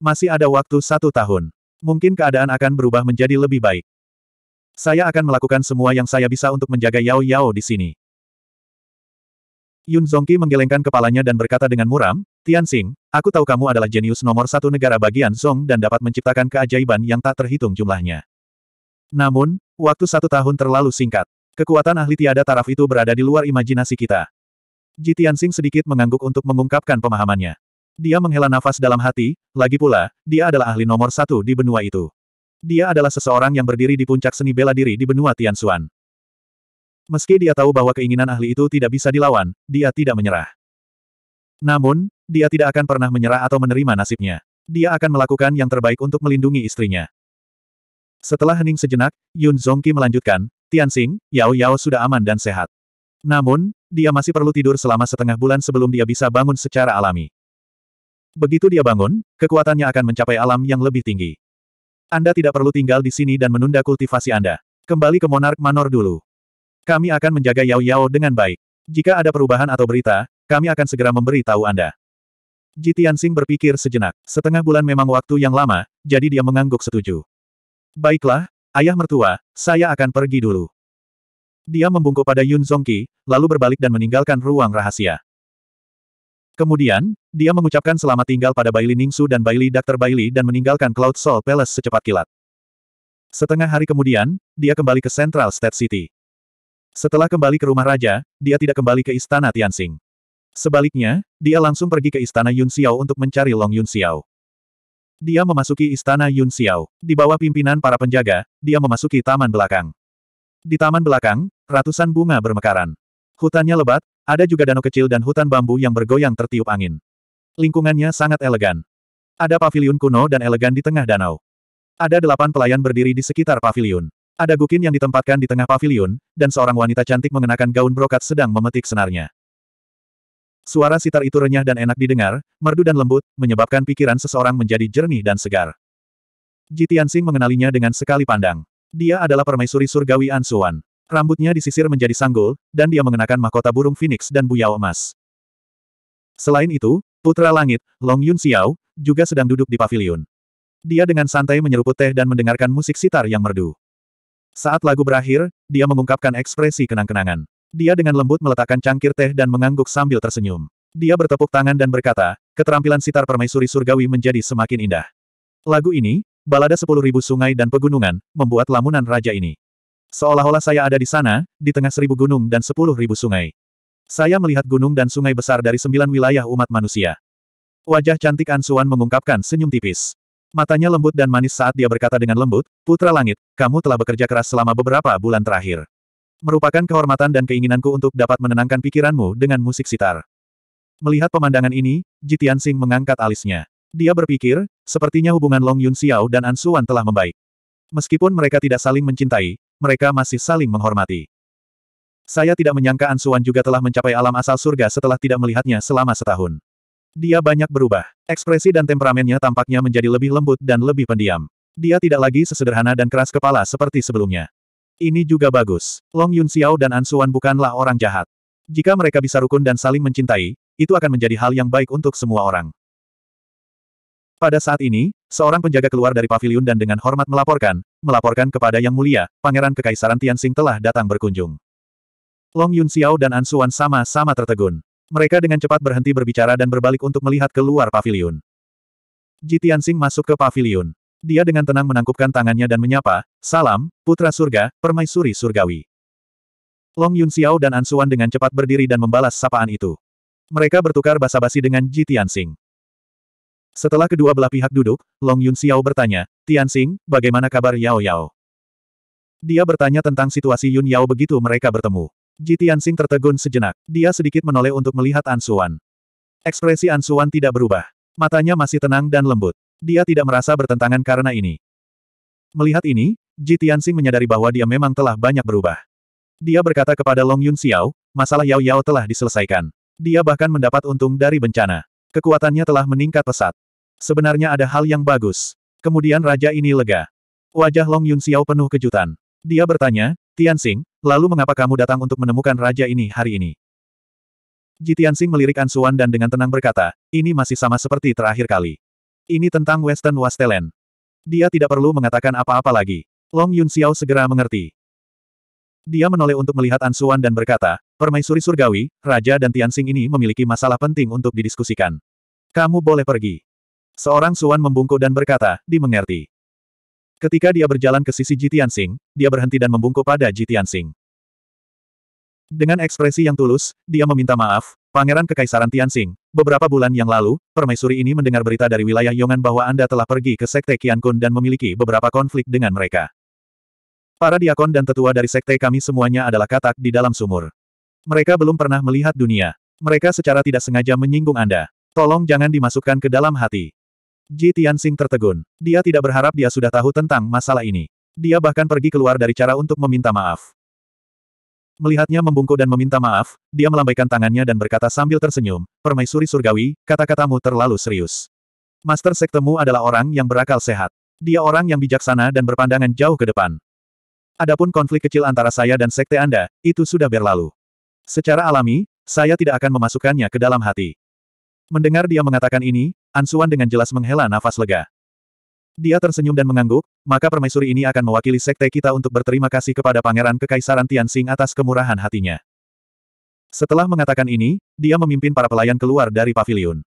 Masih ada waktu satu tahun. Mungkin keadaan akan berubah menjadi lebih baik. Saya akan melakukan semua yang saya bisa untuk menjaga Yao Yao di sini. Yun Zongqi menggelengkan kepalanya dan berkata dengan muram, Tianxing, aku tahu kamu adalah jenius nomor satu negara bagian Zong dan dapat menciptakan keajaiban yang tak terhitung jumlahnya. Namun, waktu satu tahun terlalu singkat. Kekuatan ahli tiada taraf itu berada di luar imajinasi kita. Ji Tianxing sedikit mengangguk untuk mengungkapkan pemahamannya. Dia menghela nafas dalam hati, lagi pula, dia adalah ahli nomor satu di benua itu. Dia adalah seseorang yang berdiri di puncak seni bela diri di benua Tianxuan. Meski dia tahu bahwa keinginan ahli itu tidak bisa dilawan, dia tidak menyerah. Namun, dia tidak akan pernah menyerah atau menerima nasibnya. Dia akan melakukan yang terbaik untuk melindungi istrinya. Setelah hening sejenak, Yun Zongqi melanjutkan, Tianxing, Yao Yao sudah aman dan sehat. Namun, dia masih perlu tidur selama setengah bulan sebelum dia bisa bangun secara alami. Begitu dia bangun, kekuatannya akan mencapai alam yang lebih tinggi. Anda tidak perlu tinggal di sini dan menunda kultivasi Anda. Kembali ke Monark Manor dulu. Kami akan menjaga Yao Yao dengan baik. Jika ada perubahan atau berita, kami akan segera memberi tahu Anda. Jitian Tianxing berpikir sejenak. Setengah bulan memang waktu yang lama, jadi dia mengangguk setuju. Baiklah, ayah mertua, saya akan pergi dulu. Dia membungkuk pada Yun Zongqi, lalu berbalik dan meninggalkan ruang rahasia. Kemudian, dia mengucapkan selamat tinggal pada Baili Ningsu dan Baili Dr. Baili dan meninggalkan Cloud Soul Palace secepat kilat. Setengah hari kemudian, dia kembali ke Central State City. Setelah kembali ke rumah raja, dia tidak kembali ke istana Tianxing. Sebaliknya, dia langsung pergi ke istana Yun Xiao untuk mencari Long Yun Xiao. Dia memasuki istana Yun Xiao. Di bawah pimpinan para penjaga, dia memasuki taman belakang. Di taman belakang, ratusan bunga bermekaran. Hutannya lebat, ada juga danau kecil dan hutan bambu yang bergoyang tertiup angin. Lingkungannya sangat elegan. Ada pavilion kuno dan elegan di tengah danau. Ada delapan pelayan berdiri di sekitar pavilion. Ada gukin yang ditempatkan di tengah pavilion, dan seorang wanita cantik mengenakan gaun brokat sedang memetik senarnya. Suara sitar itu renyah dan enak didengar, merdu dan lembut, menyebabkan pikiran seseorang menjadi jernih dan segar. Jitiansing mengenalinya dengan sekali pandang. Dia adalah permaisuri surgawi Ansuan. Rambutnya disisir menjadi sanggul, dan dia mengenakan mahkota burung phoenix dan buyao emas. Selain itu, Putra Langit, Long Yun Xiao, juga sedang duduk di pavilion. Dia dengan santai menyeruput teh dan mendengarkan musik sitar yang merdu. Saat lagu berakhir, dia mengungkapkan ekspresi kenang-kenangan. Dia dengan lembut meletakkan cangkir teh dan mengangguk sambil tersenyum. Dia bertepuk tangan dan berkata, keterampilan sitar permaisuri surgawi menjadi semakin indah. Lagu ini, Balada sepuluh ribu Sungai dan Pegunungan, membuat lamunan raja ini. Seolah-olah saya ada di sana, di tengah seribu gunung dan sepuluh ribu sungai. Saya melihat gunung dan sungai besar dari sembilan wilayah umat manusia. Wajah cantik Ansuan mengungkapkan senyum tipis. Matanya lembut dan manis saat dia berkata dengan lembut, Putra Langit, kamu telah bekerja keras selama beberapa bulan terakhir. Merupakan kehormatan dan keinginanku untuk dapat menenangkan pikiranmu dengan musik sitar. Melihat pemandangan ini, Jitian Sing mengangkat alisnya. Dia berpikir, sepertinya hubungan Long Yun Xiao dan An Suan telah membaik. Meskipun mereka tidak saling mencintai, mereka masih saling menghormati. Saya tidak menyangka Ansuan juga telah mencapai alam asal surga setelah tidak melihatnya selama setahun. Dia banyak berubah. Ekspresi dan temperamennya tampaknya menjadi lebih lembut dan lebih pendiam. Dia tidak lagi sesederhana dan keras kepala seperti sebelumnya. Ini juga bagus. Long Yun Xiao dan Ansuan bukanlah orang jahat. Jika mereka bisa rukun dan saling mencintai, itu akan menjadi hal yang baik untuk semua orang. Pada saat ini, seorang penjaga keluar dari pavilion dan dengan hormat melaporkan, melaporkan kepada Yang Mulia, Pangeran Kekaisaran Tianxing telah datang berkunjung. Long Yun Xiao dan An Suan sama-sama tertegun. Mereka dengan cepat berhenti berbicara dan berbalik untuk melihat keluar pavilion. Ji Tianxing masuk ke pavilion. Dia dengan tenang menangkupkan tangannya dan menyapa, Salam, Putra Surga, Permaisuri Surgawi. Long Yun Xiao dan An Suan dengan cepat berdiri dan membalas sapaan itu. Mereka bertukar basa-basi dengan Ji Tianxing. Setelah kedua belah pihak duduk, Long Yun Xiao bertanya, Tianxing, bagaimana kabar Yao Yao? Dia bertanya tentang situasi Yun Yao begitu mereka bertemu. Ji Tianxing tertegun sejenak. Dia sedikit menoleh untuk melihat Suan. Ekspresi Suan tidak berubah. Matanya masih tenang dan lembut. Dia tidak merasa bertentangan karena ini. Melihat ini, Ji Tianxing menyadari bahwa dia memang telah banyak berubah. Dia berkata kepada Long Yun Xiao, masalah Yao Yao telah diselesaikan. Dia bahkan mendapat untung dari bencana. Kekuatannya telah meningkat pesat. Sebenarnya ada hal yang bagus. Kemudian raja ini lega. Wajah Long Yun Xiao penuh kejutan. Dia bertanya, Tianxing, lalu mengapa kamu datang untuk menemukan raja ini hari ini? Ji Tianxing melirik Suan dan dengan tenang berkata, ini masih sama seperti terakhir kali. Ini tentang Western Wasteland. Dia tidak perlu mengatakan apa-apa lagi. Long Yun Xiao segera mengerti. Dia menoleh untuk melihat Suan dan berkata, Permaisuri surgawi, Raja dan Tianxing ini memiliki masalah penting untuk didiskusikan. Kamu boleh pergi. Seorang Suan membungkuk dan berkata, dimengerti. Ketika dia berjalan ke sisi Ji Tianxing, dia berhenti dan membungkuk pada Ji Tianxing. Dengan ekspresi yang tulus, dia meminta maaf, Pangeran Kekaisaran Tianxing. beberapa bulan yang lalu, permaisuri ini mendengar berita dari wilayah Yongan bahwa Anda telah pergi ke Sekte Qiankun dan memiliki beberapa konflik dengan mereka. Para diakon dan tetua dari sekte kami semuanya adalah katak di dalam sumur. Mereka belum pernah melihat dunia. Mereka secara tidak sengaja menyinggung Anda. Tolong jangan dimasukkan ke dalam hati. Ji Tianxing tertegun. Dia tidak berharap dia sudah tahu tentang masalah ini. Dia bahkan pergi keluar dari cara untuk meminta maaf. Melihatnya membungkuk dan meminta maaf, dia melambaikan tangannya dan berkata sambil tersenyum, Permaisuri Surgawi, kata-katamu terlalu serius. Master Sektemu adalah orang yang berakal sehat. Dia orang yang bijaksana dan berpandangan jauh ke depan. Adapun konflik kecil antara saya dan sekte Anda, itu sudah berlalu. Secara alami, saya tidak akan memasukkannya ke dalam hati. Mendengar dia mengatakan ini, Ansuan dengan jelas menghela nafas lega. Dia tersenyum dan mengangguk, maka permaisuri ini akan mewakili sekte kita untuk berterima kasih kepada Pangeran Kekaisaran Tianxing atas kemurahan hatinya. Setelah mengatakan ini, dia memimpin para pelayan keluar dari pavilion.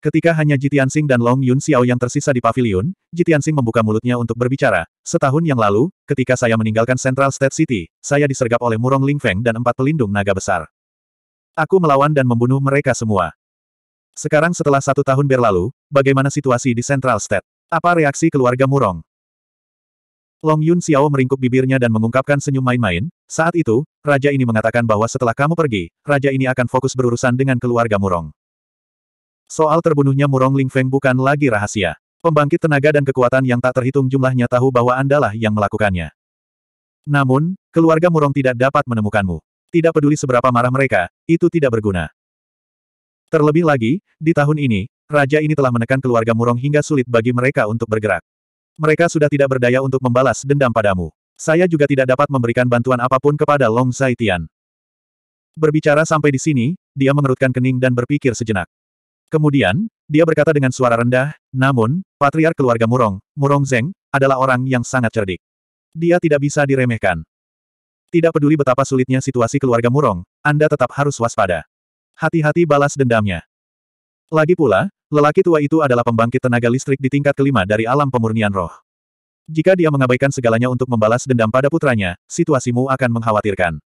Ketika hanya Jitiansing dan Long Yun Xiao yang tersisa di pavilion, Jitiansing membuka mulutnya untuk berbicara. Setahun yang lalu, ketika saya meninggalkan Central State City, saya disergap oleh Murong Lingfeng dan empat pelindung naga besar. Aku melawan dan membunuh mereka semua. Sekarang setelah satu tahun berlalu, bagaimana situasi di Central State? Apa reaksi keluarga Murong? Long Yun Xiao meringkuk bibirnya dan mengungkapkan senyum main-main, saat itu, raja ini mengatakan bahwa setelah kamu pergi, raja ini akan fokus berurusan dengan keluarga Murong. Soal terbunuhnya Murong Ling Feng bukan lagi rahasia. Pembangkit tenaga dan kekuatan yang tak terhitung jumlahnya tahu bahwa Andalah yang melakukannya. Namun, keluarga Murong tidak dapat menemukanmu. Tidak peduli seberapa marah mereka, itu tidak berguna. Terlebih lagi, di tahun ini, raja ini telah menekan keluarga Murong hingga sulit bagi mereka untuk bergerak. Mereka sudah tidak berdaya untuk membalas dendam padamu. Saya juga tidak dapat memberikan bantuan apapun kepada Long Zaitian. Berbicara sampai di sini, dia mengerutkan kening dan berpikir sejenak. Kemudian, dia berkata dengan suara rendah, namun, patriark keluarga Murong, Murong Zeng, adalah orang yang sangat cerdik. Dia tidak bisa diremehkan. Tidak peduli betapa sulitnya situasi keluarga Murong, Anda tetap harus waspada. Hati-hati balas dendamnya. Lagi pula, lelaki tua itu adalah pembangkit tenaga listrik di tingkat kelima dari alam pemurnian roh. Jika dia mengabaikan segalanya untuk membalas dendam pada putranya, situasimu akan mengkhawatirkan.